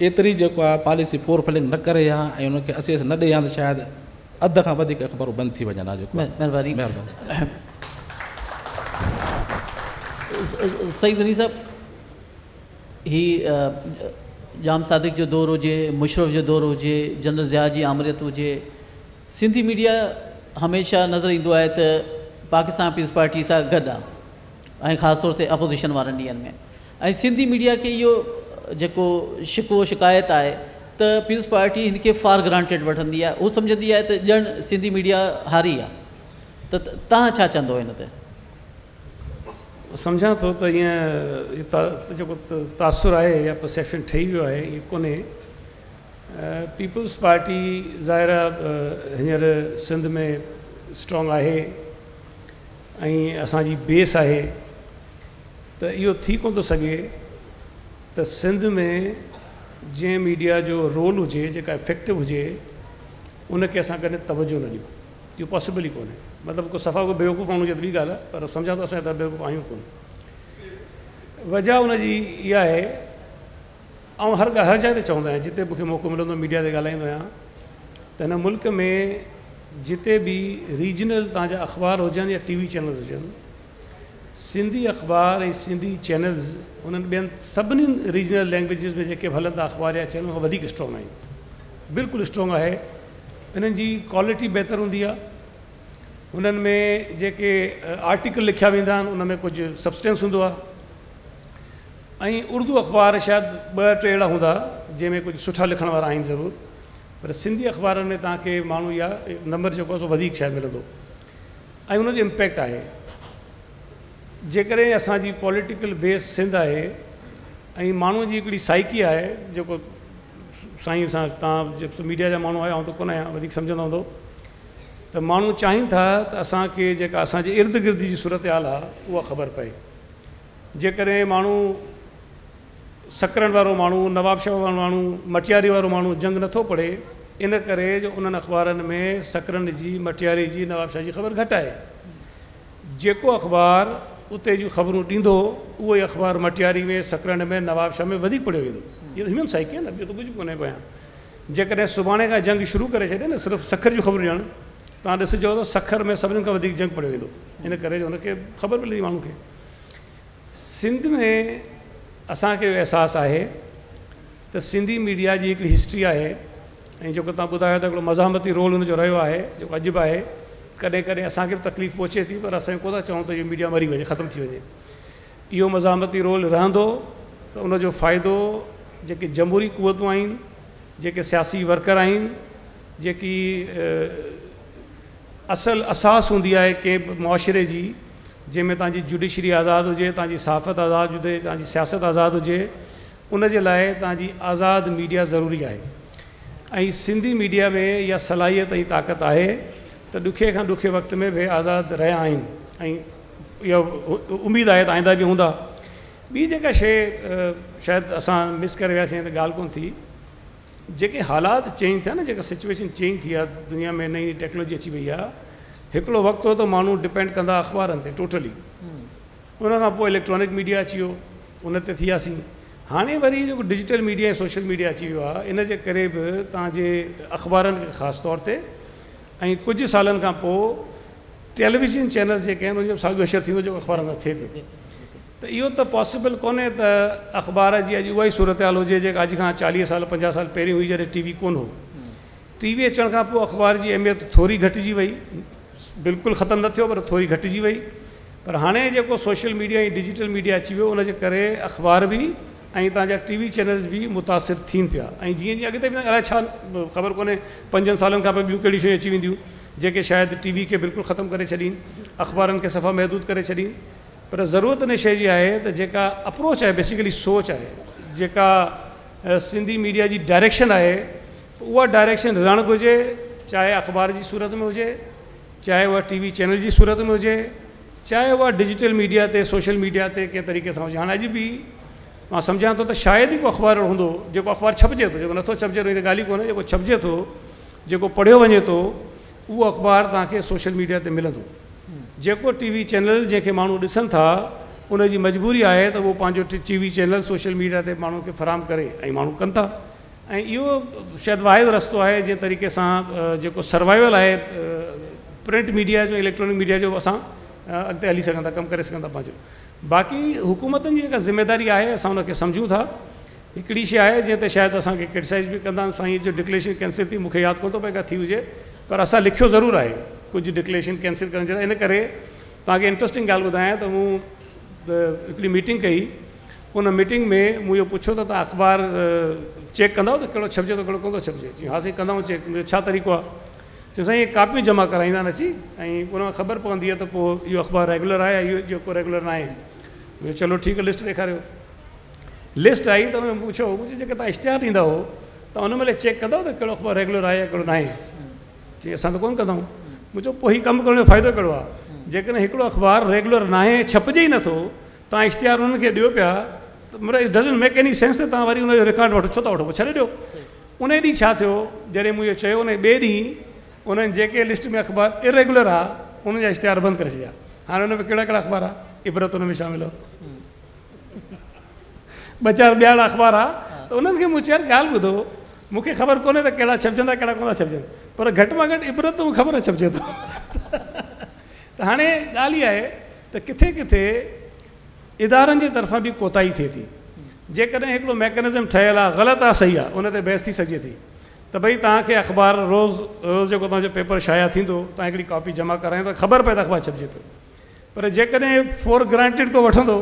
एतिरी जेको आहे पॉलिसी फोर फिलिंग न करे आहे ऐं उनखे खे असीस न ॾे हा त शायदि अधु खां वधीक ख़बरूं बंदि थी वञनि सही धनीज़ा ही जाम सादिक जो दौरु हुजे मुशरफ़ जो दौरु हुजे जनरल ज़िया जी आमरियत हुजे सिंधी मीडिया हमेशह नज़र ईंदो आहे त पाकिस्तान पीपल्स पाटी सां गॾु आहे ऐं ख़ासि तौर ते अपोज़िशन वारनि ॾींहंनि में ऐं सिंधी मीडिया खे इहो जेको शिको शिकायत आहे त पीपल्स पार्टी हिनखे फार ग्रांटेड वठंदी आहे उहो सम्झंदी आहे त ॼण सिंधी मीडिया हारी आहे त तव्हां छा चवंदो हिन ते सम्झां थो त ईअं जेको तासुर आहे या प्रसेप्शन ठही वियो आहे इहो कोन्हे पीपल्स पार्टी ज़ाहिर हींअर सिंध में स्ट्रॉन्ग आहे ऐं असांजी बेस आहे त इहो थी कोन थो सघे त सिंध में जंहिं मीडिया जो रोल हुजे जेका इफेक्टिव हुजे उनखे असां तवजो न ॾियूं इहो पॉसिबल ही कोन्हे मतलब को सफ़ा को बेवकूफ़ माण्हू जी ॿी ॻाल्हि पर समझा तो असां त बेवकूफ़ आहियूं कोन वजह उनकी इहा है और हर हर जाइ ते जिते मूंखे मौक़ो मिलंदो मीडिया से ॻाल्हाईंदो मुल्क में जिते भी रीजनल तव्हांजा अख़बार हुजनि या टीवी चैनल हुजनि सिंधी अख़बार ऐं सिंधी चैनल्स उन्हनि ॿियनि सभिनीनि रीजनल लैंग्वेजिस में जेके बि हलनि अख़बार या चैनल खां वधीक स्ट्रॉंग आहिनि बिल्कुलु स्ट्रॉंग आहे इन्हनि जी क्वालिटी बहितरु हूंदी आहे हुननि में जेके आर्टिकल लिखिया वेंदा आहिनि उन में कुझु सब्सटेंस हूंदो आहे ऐं उर्दू अख़बार शायदि ॿ टे अहिड़ा हूंदा जंहिंमें कुझु सुठा लिखण वारा आहिनि ज़रूरु पर सिंधी अख़बारनि में तव्हांखे माण्हू इहा नंबर जेको आहे सो वधीक शायदि मिलंदो ऐं हुनजो इम्पैक्ट आहे जेकॾहिं असांजी पॉलिटिकल बेस सिंध आहे ऐं माण्हू जी हिकिड़ी साइकी आहे जेको साईं असां तव्हां मीडिया जा माण्हू आहियो आऊं त कोन आहियां वधीक सम्झंदो हूंदो त माण्हू चाहिनि था त असांखे जेका असांजे इर्द गिर्द जी सूरत हाल आहे उहा ख़बर पए जेकॾहिं माण्हू सकरण वारो माण्हू नवाबशाह वारो माण्हू मटियारी वारो माण्हू जंग नथो पढ़े इन करे जो उन्हनि अख़बारनि में सकरण जी मटियारी जी नवाबशाह जी ख़बर घटि आहे जेको अख़बार उते जूं ख़बरूं ॾींदो उहो अख़बार मटियारी में सकरण में नवाबशाह में वधीक पढ़ियो वेंदो इहो ह्यूमन साइकी आहे न ॿियो त कुझु कोन्हे पिया जेकॾहिं सुभाणे खां जंग शुरू कर छॾे ना सिर्फ सखर जो खबर ॼण तव्हां ॾिसिजो त सखर में सभी का जंग पढ़ियो वो इन करे ख़बर मिली माण्हू खे सिंध में असांखे इहो अहसासु आहे त सिंधी मीडिया की हिकिड़ी हिस्ट्री आहे ऐं जेको तव्हां ॿुधायो मज़ामती रोल हुनजो रो है जेको अॼु बि आहे कॾहिं कॾहिं असांखे बि तकलीफ़ पहुचे थी पर असांखे कोन था चऊं त इहो मीडिया मरी वञे ख़तमु थी वञे इहो मज़ामती रोल रहंदो त उनजो फ़ाइदो जेके जमहूरी कुवतूं आहिनि जेके सियासी वर्कर आहिनि जेकी असल असास हूंदी आहे कंहिं मुआशिरे जी जंहिंमें तव्हांजी जुडिशरी आज़ादु हुजे तव्हांजी सहाफ़त आज़ादु हुजे तव्हांजी सियासत आज़ादु हुजे उनजे लाइ तव्हांजी आज़ादु मीडिया ज़रूरी आहे ऐं सिंधी मीडिया में इहा सलाहियत ऐं ताक़त आहे त ॾुखे खां ॾुखे वक़्त में भई आज़ाद रहिया आहिनि ऐं इहो उमेदु आहे त आईंदा बि हूंदा ॿी जेका शइ शायदि असां मिस करे वियासीं त ॻाल्हि कोन्ह थी जेके हालात चेंज थिया न जेका सिचुएशन चेंज थी आहे दुनिया में नई टेक्नोलॉजी अची वई आहे हिकिड़ो वक़्तु हो त माण्हू डिपेंड कंदा अख़बारनि ते टोटली उनखां पोइ इलेक्ट्रॉनिक मीडिया अची वियो उन ते थी हाणे वरी जेको डिजिटल मीडिया सोशल मीडिया अची वियो आहे इनजे करे बि तौर ते અહીં કુછ સાલન કા પો ટેલિવિઝન ચેનલ છે કેન જો સાગવશર થિયો જો અખબારા થે તો એયો તો પોસિબલ કોને ત અખબારાજી આજ ઉઈ સુરત આલ હોજે કે આજ કા 40 સાલ 50 સાલ પહેરી હુઈ જરે ટીવી કોન હો ટીવી ચન કા પો અખબારજી અહેમિયત થોરી ઘટી જી વઈ બિલકુલ ખતમ ન થિયો પર થોરી ઘટી જી વઈ પર હાણે જો સોશિયલ મીડિયા એ ડિજિટલ મીડિયા ચીયો ઓને કરે અખબાર ભી ऐं टीवी चैनल्स भी मुतासिर थीन पिया ऐं जीअं जीअं अॻिते बि ख़बर को पंजनि साल खां पोइ ॿियूं कहिड़ी शयूं अची वेंदियूं जेके शायदि टी वी खे बिल्कुलु ख़तमु करे छॾीनि अख़बारनि सफ़ा महदूद करे छॾीनि पर ज़रूरत इन शइ जी आहे त अप्रोच है बेसिकली सोच है जेका सिंधी मीडिया की डायरेक्शन है उहा डायरेक्शन रहन घुरिजे चाहे अख़बार की सूरत में हुजे चाहे वह टीवी चैनल की सूरत में हुजे चाहे वह डिजिटल मीडिया से सोशल मीडिया से कें तरीक़े से हो हाँ अज भी मां सम्झां थो त शायदि ई को अख़बार हूंदो जेको अख़बार छपिजे थो जेको नथो छपिजे थो ॻाल्हि ई कोन्हे जेको छपिजे थो जेको पढ़ियो वञे थो उहो अख़बार तव्हांखे सोशल मीडिया ते मिलंदो जेको टी वी चैनल जंहिंखे माण्हू ॾिसनि था उनजी मजबूरी आहे त उहो पंहिंजो T V channel social media ते माण्हू खे फराम करे ऐं माण्हू कनि था ऐं इहो शायदि वाहिद रस्तो आहे जंहिं तरीक़े सां जेको सर्वाइवल आहे प्रिंट मीडिया जो इलेक्ट्रॉनिक मीडिया जो असां अॻिते हली सघंदा कमु करे सघंदा पंहिंजो बाक़ी हुकूमतन की जेका ज़िमेदारी आहे असां हुनखे सम्झूं था हिकिड़ी शइ आहे जीअं त शायदि असांखे क्रिटिसाइज़ भी कंदा आहिनि जो डिक्लेरेशन कैंसिल थी मूंखे याद को थो पए थी हुजे पर अस लिखियो ज़रूर है कुछ डिक्लेरेशन कैंसिल कर इन करे इंट्रस्टिंग ॻाल्हि ॿुधायां त मूं मीटिंग कई उन मीटिंग में मूं पुछो तो त अख़बार चेक कंदव त कहिड़ो छपिजे थो जी हा साईं कंदा चेक तरीक़ो आहे चओ साईं इहे कापियूं जमा कराईंदा न अची ऐं उनखे ख़बर पवंदी आहे त पोइ इहो अख़बार रेगुलर आहे इहो जेको रेगुलर न आहे चलो ठीकु आहे लिस्ट ॾेखारियो लिस्ट आई त हुन में पुछो जेके तव्हां इश्तिहार ॾींदा हो त हुन महिल चेक कंदव त कहिड़ो अख़बार रेगुलर आहे या कहिड़ो न आहे चई असां त कोन्ह कंदाऊं मुंहिंजो पोइ हीउ कमु करण जो फ़ाइदो कहिड़ो आहे जेकॾहिं हिकिड़ो अख़बार रेगुलर न आहे छपिजे ई नथो तव्हां इश्तिहार हुननि खे ॾियो पिया त मतिलबु डज़न मेक एनी सेंस त तव्हां वरी हुनजो रिकॉड वठो छो था वठो पोइ छॾे ॾियो उन ॾींहुं छा थियो जॾहिं मूं इहो चयो उन ॿिए ॾींहुं उन्हनि जेके लिस्ट में अख़बार इरेगुलर आ उन जा इश्तिहार बंदि करे छॾिया हाणे हुन कड़ा कड़ा अख़बार हुआ इबरत हुन में शामिलु ॿ चारि ॿिया अख़बार आ त तो उन्हनि खे मूं चयो ॻाल्हि ॿुधो मूंखे ख़बर कोन्हे त तो कहिड़ा छपजंदा कहिड़ा कोन पर घट में घट इबरत तो ख़बर छपजे थो तो। त हाणे ॻाल्हि इहा किथे किथे इदारनि तरफा भी कोताही थे थी जेकॾहिं हिकिड़ो मैकेनिज़म आ आहे ग़लति सही आहे उन बहस थी सघे थी त भई तव्हांखे अख़बार रोज़ रोज़ जेको तव्हांजो पेपर शाया थींदो तव्हां हिकिड़ी कॉपी जमा करायूं त ख़बर पए त अख़बार छपिजे पियो पर जेकॾहिं फॉर ग्रांटेड को वठंदो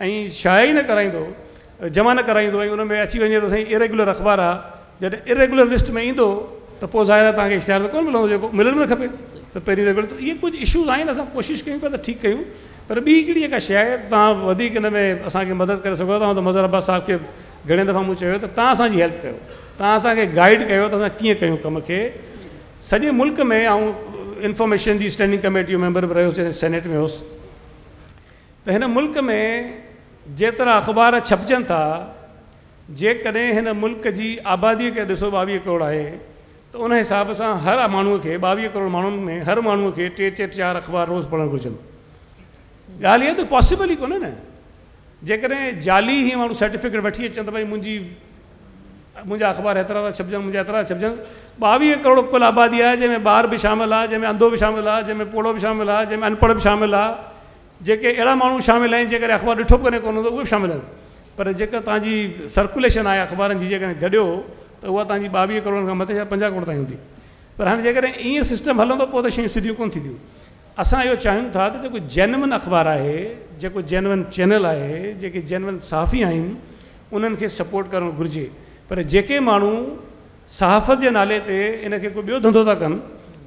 ऐं शाया ई न कराईंदो जमा न कराईंदो ऐं उन में अची वञे त साईं इरेगुलर अख़बार आहे जॾहिं इरेगुलर लिस्ट में ईंदो त पोइ ज़ाहिर आहे तव्हांखे इश्तिहार त कोन मिलंदो जेको मिलणु न खपे त पहिरीं रेगुलर त इहे कुझु इशूज़ आहिनि असां कोशिशि कयूं पिया त ठीकु कयूं पर ॿी हिकिड़ी जेका शइ तव्हां वधीक हिन में असांखे मदद करे सघो था त मज़र अब्बास साहब खे घणे दफ़ा मूं चयो त तव्हां असांजी हेल्प कयो तव्हां असांखे गाइड कयो त असां कम के सजे मुल्क में ऐं इंफॉर्मेशन जी स्टैंडिंग कमेटी जो मैंबर बि रहियोसीं सेनेट में हुउसि त मुल्क में जरा अख़बार छपजन था जेकॾहिं मुल्क की आबादी के ॾिसो ॿावीह करोड़ है तो उन हिसाब से हर माण्हूअ खे ॿावीह करोड़ माण्हुनि में हर माण्हूअ के टे टे चारि अख़बार रोज पढ़णु घुरजनि ॻाल्हि इहा पॉसिबल ही को न जाली ही माण्हू सर्टिफिकेट वी अचनि तो भाई मुझी मुंहिंजा अख़बार हेतिरा था छपजनि मुंहिंजा हेतिरा छपजनि ॿावीह करोड़ कुल आबादी आहे जंहिंमें ॿार बि शामिलु आहे जंहिंमें अंधो बि शामिलु आहे जंहिंमें पोड़ो बि शामिलु आहे जंहिंमें अनपढ़ बि शामिलु आहे जेके अहिड़ा माण्हू शामिलु आहिनि जेकॾहिं अख़बार ॾिठो बि कॾहिं कोन हूंदो उहे बि शामिलु आहिनि पर जेका तव्हांजी सर्कुलेशन आहे अख़बारनि जी जेकॾहिं गॾियो त उहा तव्हांजी ॿावीह करोड़ खां मथे या पंजाह करोड़ ताईं हूंदी पर हाणे जेकॾहिं ईअं सिस्टम हलंदो पोइ त शयूं सिधियूं कोन थींदियूं असां इहो चाहियूं था त जेको जेनवन अख़बार आहे जेको जेनवन चैनल आहे जेके जेनवन साफ़ी आहिनि उन्हनि खे सपोर्ट करणु घुरिजे पर जेके माण्हू सहाफ़त जे नाले ते इन खे को ॿियो धंधो था कनि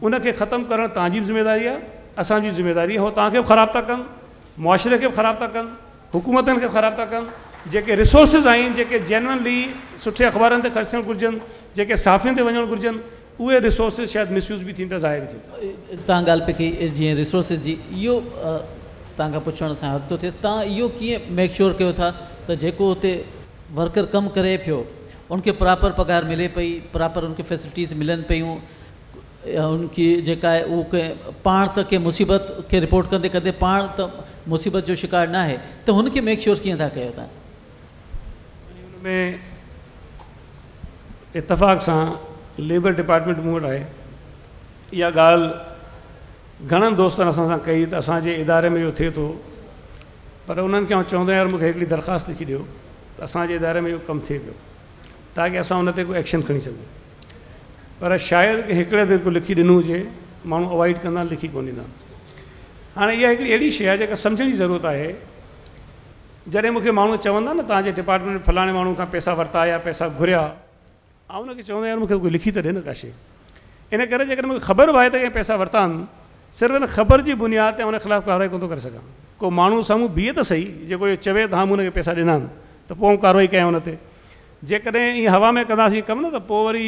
उनखे ख़तमु करणु तव्हांजी बि ज़िमेदारी आहे असांजी ज़िमेदारी आहे उहो तव्हांखे बि ख़राबु था कनि मुआशिरे खे बि ख़राबु था कनि हुकूमतनि खे ख़राबु था कनि जेके रिसोर्सिस आहिनि जेके जेनवनली सुठे अख़बारनि ते ख़र्च थियणु घुरिजनि जेके साफ़ियुनि ते वञणु घुरिजनि उहे रिसोर्सिस शायदि मिसयूज़ बि थींदा ज़ाहिर थी तव्हां ॻाल्हि पई की जीअं रिसोर्सिस जी इहो तव्हांखां पुछण सां हक़ थो थिए तव्हां इहो कीअं मेक श्योर कयो था त जेको हुते वर्कर कमु करे पियो उनके प्रॉपर पगार मिले पी प्रॉपर उनके फैसिलिटीज़ मिलन पियूं उनकी जेका आहे उहो कंहिं त कंहिं मुसीबत के रिपोर्ट कदे कदे पा त मुसीबत जो शिकार ना है तो उनके मेक श्योर कि था में इतफ़ाक़ से लेबर डिपार्टमेंट मूट है यह गाल घन दोस्त असा कई इदारे में यो थे तो पर उन्होंने खे यार मुख्य दरख़्वास्त लिखी दियो तो असारे इदारे में यो कम थे पो ताकि असां उन कोई एक्शन खी सकूँ पर शायद हिकिड़े ते को लिखी ॾिनो हुजे माण्हू अवॉइड कंदा लिखी को हाँ यह अड़ी हिकिड़ी अहिड़ी शइ आहे ज़रूरत है जैसे मूंखे माण्हू चवंदा न तव्हांजे डिपार्टमेंट में फलाणे माण्हू खां पैसा वरिता या पैसा घुरा ऐं हुनखे चवंदा यार मुझे कोई लिखी तो ॾे न का शइ इन कर ख़बर बि आहे त इहे पैसा वरिता सिर्फ इन ख़बर की बुनियाद उन खिलाफ़ कार्रवाई को थो करे सघां को माण्हू साम्हूं बीहे त सही जो इहो चवे तो हम मूं पैसा दिना तो कार्रवाई क्या हुन जेकॾहिं हवा में कह कम न त पोइ वरी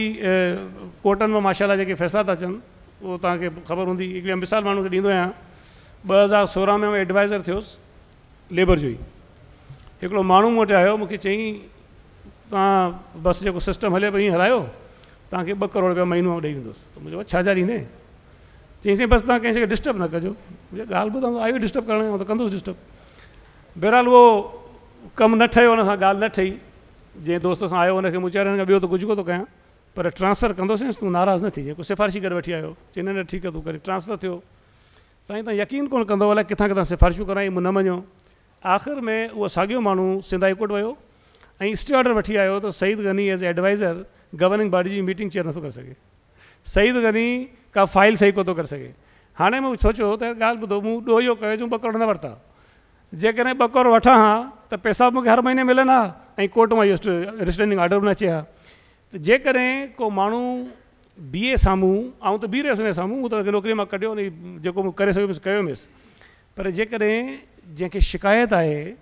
कोटन मां माशाला जेके फ़ैसिला था अचनि उहो तव्हांखे ख़बर हूंदी हिकिड़ी मिसाल मूँ खे ॾींदो हज़ार सोरह में एडवाइज़र थियोसि लेबर जो ई हिकिड़ो माण्हू मूं आयो मु चयईं तव्हां बसि जेको सिस्टम हले पियो ईअं हलायो करोड़ रुपया महीनों आउं ॾेई वेंदुसि त मुंहिंजो छा जा ॾींदे चयईं साईं बसि तव्हां डिस्टर्ब न कजो मुंहिंजी ॻाल्हि ॿुधां आयो डिस्टर्ब करण त कंदुसि डिस्टर्ब बहरहाल वो कम न ठहियो हुन सां न ठही जंहिं दोस्त से आयो हुनखे मूं चयो हिन खां ॿियो त पर ट्रांसफर कंदोसींसि तू नाराज़ न थी को सिफारिशी करे वठी आयो चई न न ठीकु आहे तूं ट्रांसफर थियो साईं तव्हां को कोन कंदो अलाए किथां किथां कराई मु न मञियो आख़िर में वो सागो माण्हू सिंधा हाईकोर्ट वियो स्टे ऑर्डर वी आयो तो Saeed Ghani as adviser governing body की मीटिंग चेयर नथो करे सघे सईद गनी का फाइल सही को थो करे सघे हाणे मूं सोचियो त ॻाल्हि ॿुधो मूं ॾोहियो करोड़ न वरिता जेकॾहिं ॿ करोड़ हाँ तो पैसा मुझे हर महीने मिलन हा એ કોર્ટ માં રિસ્ટરિંગ ઓર્ડર બણા ચેહા જે કરે કો માણું બીએ સામું આઉં તો બીરે ઉસને સામું ઉત લોકરી માં કઢ્યો ને જે કો કરી શકે મેસ કયો મેસ પર જે કરે જે કે شکایت આયે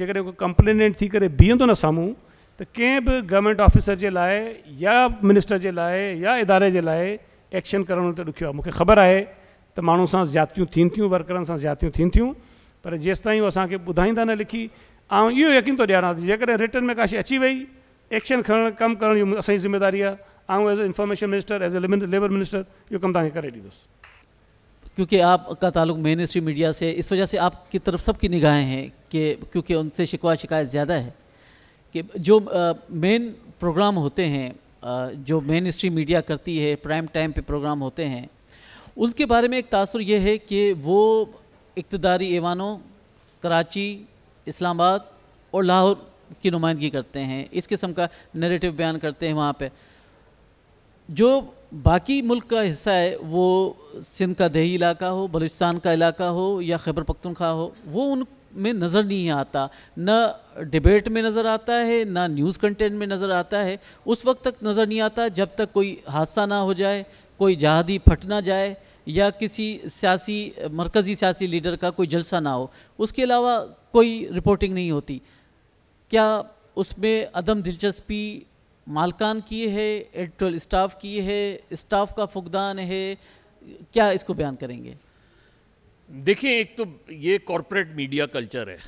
જે કરે કો કમ્પ્લેઇન્ટ થી કરે બીંદો ના સામું તો કેબ ગવર્નમેન્ટ ઓફિસર જે લાયા يا મિનિસ્ટર જે લાયા يا ادارے જે લાયા એક્શન કરણ તો ડખ્યો મુખે ખબર આયે તો માણું સા જાતીઓ થીન થીઉ વર્કરન સા જાતીઓ થીન થીઉ પર જેસ તા હું આસા કે બધાઈ દા ને લખી ऐं यो यकीन तो ॾियारां थी रिटर्न में का शइ अची वही एक्शन खणणु कम कर जिम्मेदारी असांजी as a information minister as a labour minister यो कम तक कर क्योंकि आपका ताल्लुक मेन स्ट्रीम मीडिया से इस वजह से आपकी तरफ सबकी निगाहें हैं कि क्योंकि उनसे शिकवा शिकायत ज़्यादा है कि जो मेन प्रोग्राम होते हैं आ, जो मेन स्ट्रीम मीडिया करती है प्राइम टाइम पे प्रोग्राम होते हैं उनके बारे में एक तासर यह है कि वो इकतदारी ऐवानों कराची इस्लामाबाद और लाहौर की नुमाइंदगी करते हैं इस किस्म का नेरेटिव बयान करते हैं वहाँ पर जो बाकी मुल्क का हिस्सा है वो सिंध का दही इलाका हो बलूचिस्तान का इलाका हो या खैबर पख्तनख्वा हो वो उन में नज़र नहीं आता न डिबेट में नज़र आता है ना न्यूज़ कंटेंट में नज़र आता है उस वक्त तक नज़र नहीं आता जब तक कोई हादसा ना हो जाए कोई जहादी फट ना जाए या किसी सियासी मरकज़ी सियासी लीडर का कोई जलसा ना हो उसके अलावा कोई रिपोर्टिंग नहीं होती क्या उसमें अदम दिलचस्पी मालकान की है एडिटोरियल स्टाफ की है स्टाफ का फुकदान है क्या इसको बयान करेंगे देखिए एक तो ये कॉरपोरेट मीडिया कल्चर है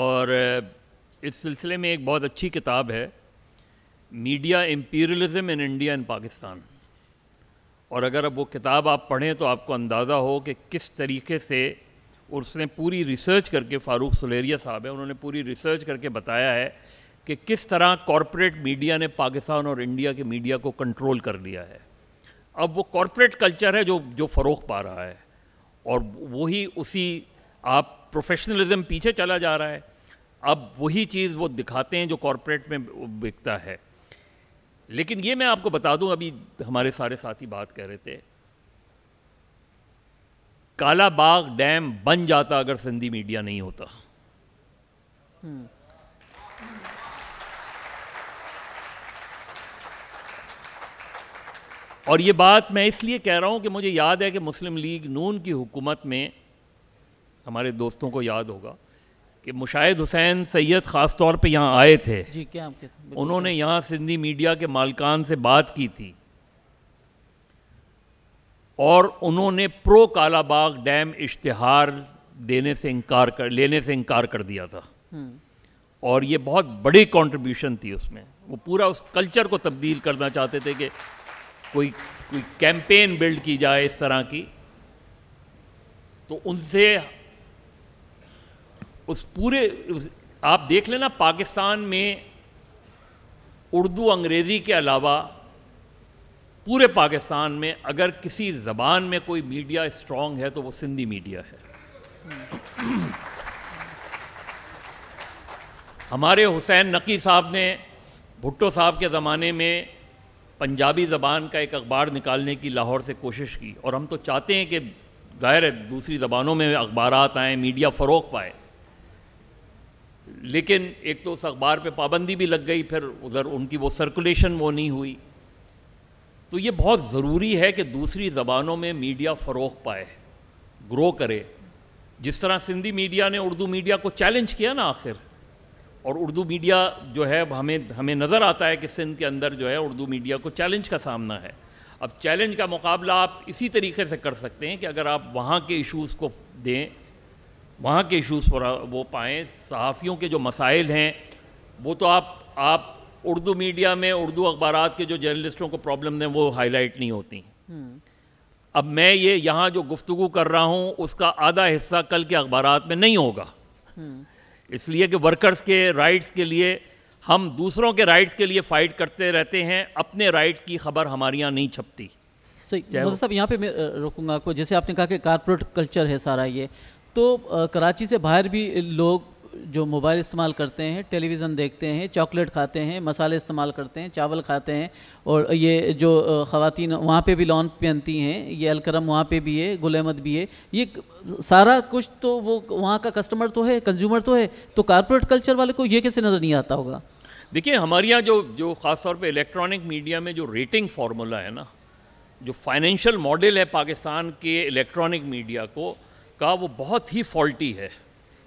और इस सिलसिले में एक बहुत अच्छी किताब है media imperialism in India and Pakistan और अगर अब वो किताब आप पढ़ें तो आपको अंदाज़ा हो कि किस तरीके से और उसने पूरी रिसर्च करके फ़ारूक सलेरिया साहब है उन्होंने पूरी रिसर्च करके बताया है कि किस तरह कॉरपोरेट मीडिया ने पाकिस्तान और इंडिया के मीडिया को कंट्रोल कर लिया है अब वो कॉरपोरेट कल्चर है जो जो फ़रोग पा रहा है और वही उसी आप प्रोफेशनलिज्म पीछे चला जा रहा है अब वही चीज़ वो दिखाते हैं जो कॉरपोरेट में बिकता है लेकिन ये मैं आपको बता दूं अभी हमारे सारे साथी बात कर रहे थे काला बाग डैम बन जाता अगर सिंधी मीडिया नहीं होता और ये बात मैं इसलिए कह रहा हूँ कि मुझे याद है कि मुस्लिम लीग नून की हुकूमत में हमारे दोस्तों को याद होगा कि मुशाहिद हुसैन सैयद ख़ास तौर पे यहाँ आए थे जी क्या उन्होंने यहाँ सिंधी मीडिया के मालकान से बात की थी और उन्होंने प्रो कालाबाग डैम इश्तहार देने से इनकार कर लेने से इनकार कर दिया था हम्म। और ये बहुत बड़ी कंट्रीब्यूशन थी उसमें वो पूरा उस कल्चर को तब्दील करना चाहते थे कि कोई कोई कैंपेन बिल्ड की जाए इस तरह की तो उनसे उस पूरे उस, आप देख लेना पाकिस्तान में उर्दू अंग्रेज़ी के अलावा पूरे पाकिस्तान में अगर किसी ज़बान में कोई मीडिया स्ट्रांग है तो वो सिंधी मीडिया है हमारे हुसैन नकी साहब ने भुट्टो साहब के ज़माने में पंजाबी ज़बान का एक अखबार निकालने की लाहौर से कोशिश की और हम तो चाहते हैं कि ज़ाहिर है दूसरी ज़बानों में अखबार आएँ मीडिया फ़रोग पाए लेकिन एक तो उस अखबार पे पाबंदी भी लग गई फिर उधर उनकी वो सर्कुलेशन वो नहीं हुई तो ये बहुत ज़रूरी है कि दूसरी ज़बानों में मीडिया फ़रोग पाए ग्रो करे जिस तरह सिंधी मीडिया ने उर्दू मीडिया को चैलेंज किया ना आखिर और उर्दू मीडिया जो है हमें हमें नज़र आता है कि सिंध के अंदर जो है उर्दू मीडिया को चैलेंज का सामना है अब चैलेंज का मुकाबला आप इसी तरीके से कर सकते हैं कि अगर आप वहाँ के इश्यूज़ को दें वहाँ के इश्यूज़ पर वो पाएँ सहाफ़ियों के जो मसाइल हैं वो तो आप आप उर्दू मीडिया में उर्दू अखबार के जो जर्नलिस्टों को प्रॉब्लम दें वो हाईलाइट नहीं होती हम्म। अब मैं ये यहाँ जो गुफ्तु कर रहा हूँ उसका आधा हिस्सा कल के अखबार में नहीं होगा हम्म। इसलिए कि वर्कर्स के राइट्स के लिए हम दूसरों के राइट्स के लिए फ़ाइट करते रहते हैं अपने राइट की खबर हमारे यहाँ नहीं छपती सही साहब यहाँ पे मैं रोकूंगा आपको जैसे आपने कहा कि कारपोरेट कल्चर है सारा ये तो कराची से बाहर भी लोग जो मोबाइल इस्तेमाल करते हैं टेलीविज़न देखते हैं चॉकलेट खाते हैं मसाले इस्तेमाल करते हैं चावल खाते हैं और ये जो ख़वान वहाँ पे भी लॉन पहनती हैं ये अलकरम वहाँ पे भी है गुल अहमद भी है ये सारा कुछ तो वो वहाँ का कस्टमर तो है कंज्यूमर तो है तो कॉरपोरेट कल्चर वाले को ये कैसे नज़र नहीं आता होगा देखिए हमारे यहाँ जो जो ख़ास तौर पर इलेक्ट्रॉनिक मीडिया में जो रेटिंग फार्मूला है ना जो फाइनेंशियल मॉडल है पाकिस्तान के इलेक्ट्रॉनिक मीडिया को का वो बहुत ही फॉल्टी है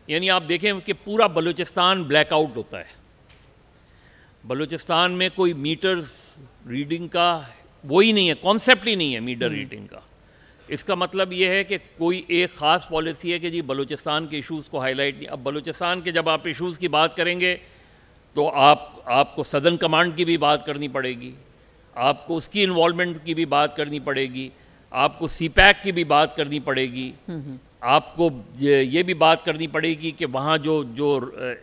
यानी आप देखें कि पूरा बलूचिस्तान ब्लैकआउट होता है बलूचिस्तान में कोई मीटर्स रीडिंग का वो ही नहीं है कॉन्सेप्ट ही नहीं है मीटर रीडिंग का इसका मतलब ये है कि कोई एक ख़ास पॉलिसी है कि जी बलूचिस्तान के इश्यूज़ को हाईलाइट नहीं अब बलूचिस्तान के जब आप इश्यूज़ की बात करेंगे तो आप आपको सदन कमांड की भी बात करनी पड़ेगी आपको उसकी इन्वॉलमेंट की भी बात करनी पड़ेगी आपको सी की भी बात करनी पड़ेगी हम्म, हम्म। आपको ये, ये भी बात करनी पड़ेगी कि वहाँ जो जो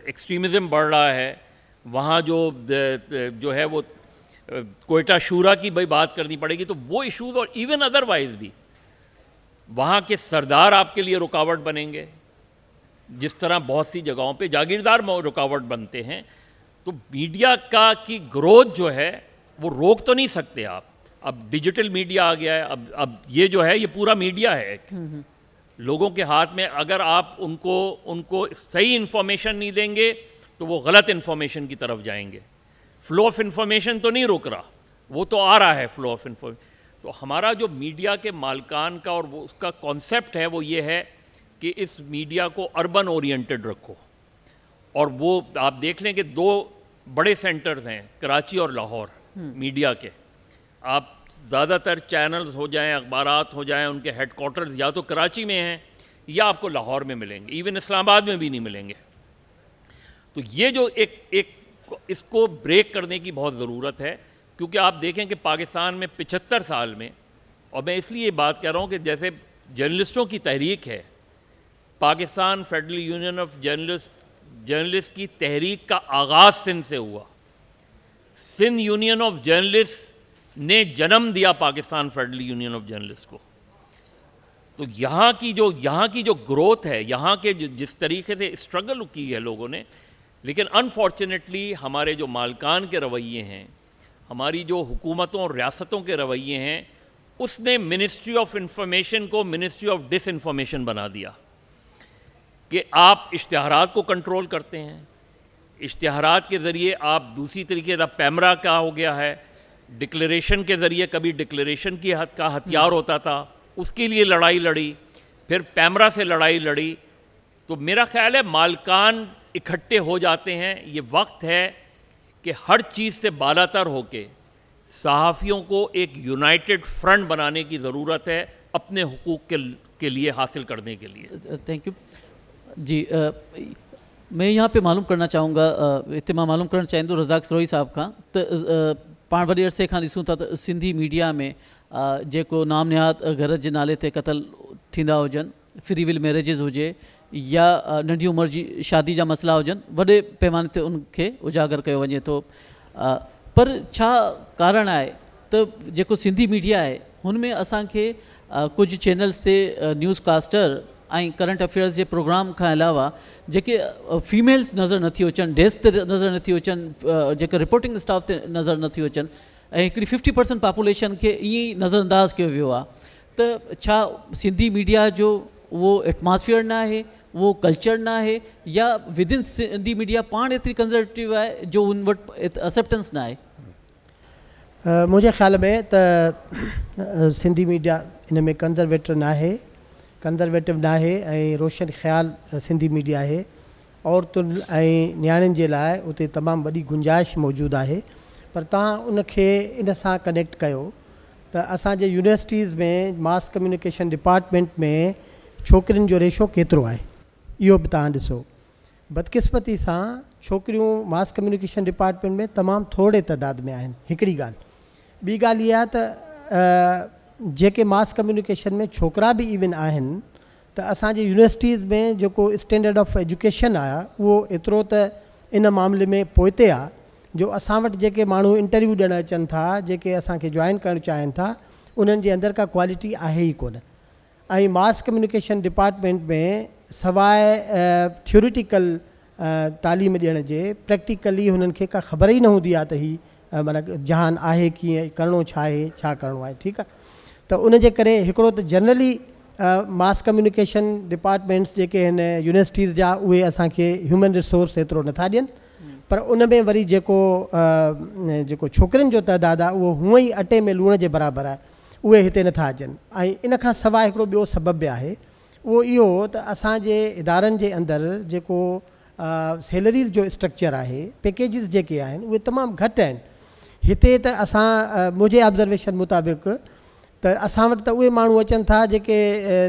एक्सट्रीमिज़म बढ़ रहा है वहाँ जो जो है वो कोयटा शूरा की भाई बात करनी पड़ेगी तो वो इशूज़ और इवन अदरवाइज़ भी वहाँ के सरदार आपके लिए रुकावट बनेंगे जिस तरह बहुत सी जगहों पे जागीरदार रुकावट बनते हैं तो मीडिया का की ग्रोथ जो है वो रोक तो नहीं सकते आप अब डिजिटल मीडिया आ गया है अब अब ये जो है ये पूरा मीडिया है हम्म, हम्म। लोगों के हाथ में अगर आप उनको उनको सही इन्फॉर्मेशन नहीं देंगे तो वो गलत इन्फॉर्मेशन की तरफ जाएंगे फ्लो ऑफ इन्फॉर्मेशन तो नहीं रोक रहा वो तो आ रहा है फ्लो ऑफ इन्फॉर्मेशन तो हमारा जो मीडिया के मालकान का और वो उसका कॉन्सेप्ट है वो ये है कि इस मीडिया को अर्बन ओरिएंटेड रखो और वो आप देख लें कि दो बड़े सेंटर्स हैं कराची और लाहौर मीडिया हम्म। के आप ज़्यादातर चैनल्स हो जाएँ अखबार हो जाएँ उनके हेड या तो कराची में हैं या आपको लाहौर में मिलेंगे इवन इस्लामाबाद में भी नहीं मिलेंगे तो ये जो एक एक इसको ब्रेक करने की बहुत ज़रूरत है क्योंकि आप देखें कि पाकिस्तान में पिछहत्तर साल में और मैं इसलिए ये बात कह रहा हूँ कि जैसे जर्नलिस्टों की तहरीक है Pakistan federal union of journalist journalist की तहरीक का आगाज़ सिंध से हुआ सिंध यूनियन ऑफ जर्नलिस्ट ने जन्म दिया Pakistan federal union of journalist को तो यहाँ की जो यहाँ की जो ग्रोथ है यहाँ के जिस तरीके से स्ट्रगल की है लोगों ने लेकिन अनफॉर्चुनेटली हमारे जो मालकान के रवैये हैं हमारी जो हुकूमतों और रियासतों के रवैये हैं उसने मिनिस्ट्री ऑफ इंफॉर्मेशन को मिनिस्ट्री ऑफ डिस इन्फॉर्मेशन बना दिया कि आप इश्तहार को कंट्रोल करते हैं इश्तहार के ज़रिए आप दूसरी तरीके का पैमरा क्या हो गया है डिक्लेरेशन के ज़रिए कभी डिक्लेरेशन की हथ का हथियार होता था उसके लिए लड़ाई लड़ी फिर पैमरा से लड़ाई लड़ी तो मेरा ख्याल है मालकान इकट्ठे हो जाते हैं ये वक्त है कि हर चीज़ से बालातर होके सहाफ़ियों को एक यूनाइटेड फ्रंट बनाने की ज़रूरत है अपने हकूक़ के, के लिए हासिल करने के लिए थैंक uh, यू जी आ, uh, मैं यहाँ पे मालूम करना चाहूँगा uh, इतना मालूम करना चाहें तो रजाक सरोई साहब का पा वॾी अरसे खां ॾिसूं था तो सिंधी मीडिया में जो नाम निहात घर के नाले से क़तल थींदा हुजनि फ्री विल मैरिजिस हो या नंढी उमिरि जी शादी जा मसला हुजनि वॾे पैमाने ते उनखे उजागर कयो वञे थो पर कारण आहे तो जेको सिंधी मीडिया है उनमें असें कुछ चैनल्स से न्यूज़ कास्टर ऐं करंट अफेयर्स जे प्रोग्राम खां अलावा जेके फीमेल्स नज़र नथियूं अचनि डेस्क ते नज़र नथियूं अचनि जेके रिपोर्टिंग स्टाफ ते नज़र नथियूं अचनि ऐं हिकिड़ी फिफ्टी परसेंट पॉपुलेशन खे ईअं ई नज़रअंदाज़ कयो वियो आहे त छा सिंधी मीडिया जो उहो एटमॉस्फेयर न आहे उहो कल्चर न आहे या विद इन सिंधी मीडिया पाण एतिरी कंज़र्वेटिव आहे जो उन वटि एक्सेप्टेंस न आहे मुंहिंजे ख़्याल में त सिंधी मीडिया इनमें में कंज़र्वेटर न आहे कंजरवेटिव ना ऐं रोशन ख़्याल सिंधी मीडिया है औरतुनि न्याणियों के लिए लाइ तमाम वही गुंजाइश मौजूद है पर तव्हां उनखे इन सां कनेक्ट कर त यूनिवर्सिटीज़ में मास कम्युनिकेशन डिपार्टमेंट में छोकिरियुनि जो रेशो केतो है इहो बि तव्हां ॾिसो बदकिस्मती सां मास कम्युनिकेशन डिपार्टमेंट में तमाम थोड़े तइदाद में आहिनि हिकिड़ी ॻाल्हि ॿी ॻाल्हि जेके मास कम्युनिकेशन में छोकरा भी इवन आहिनि त असांजे यूनिवर्सिटीज़ में जेको स्टैंडर्ड ऑफ एजुकेशन आहे उहो एतिरो त इन मामले में पोइते आहे जो असां वटि जेके माण्हू इंटरव्यू ॾियणु अचनि था जेके असांखे जॉइन करणु चाहिनि था उन्हनि जे अंदरि का क्वालिटी आहे ई कोन ऐं मास कम्युनिकेशन डिपार्टमेंट में सवाइ थ्योरिटिकल तालीम ॾियण जे प्रैक्टिकली हुननि खे का ख़बर ई न हूंदी आहे त हीउ माना जहान आहे कीअं करिणो छा आहे छा करिणो आहे ठीकु आहे तो उनके करो तो जनरली मास कम्युनिकेशन डिपार्टमेंट्स जेके यूनिवर्सिटीज़ जा उहे असांखे ह्यूमन रिसोर्स एतिरो ना दियन पर उनमें वरी जो जेको छोकिरियुनि जो तइदादु आहे उहो हूअं ई अटे में लूण के बराबर आहे उसे इतने ना अचन ऐं इन खां सवाइ हिकिड़ो ॿियो है वो आहे उहो इहो त असांजे इदारनि जे सैलरीज़ जो स्ट्रक्चर है पैकेजिस जो तमाम घटन इतने तो अस हिते ऑब्ज़र्वेशन मुताबिक़ त असां वटि त उहे माण्हू अचनि था जेके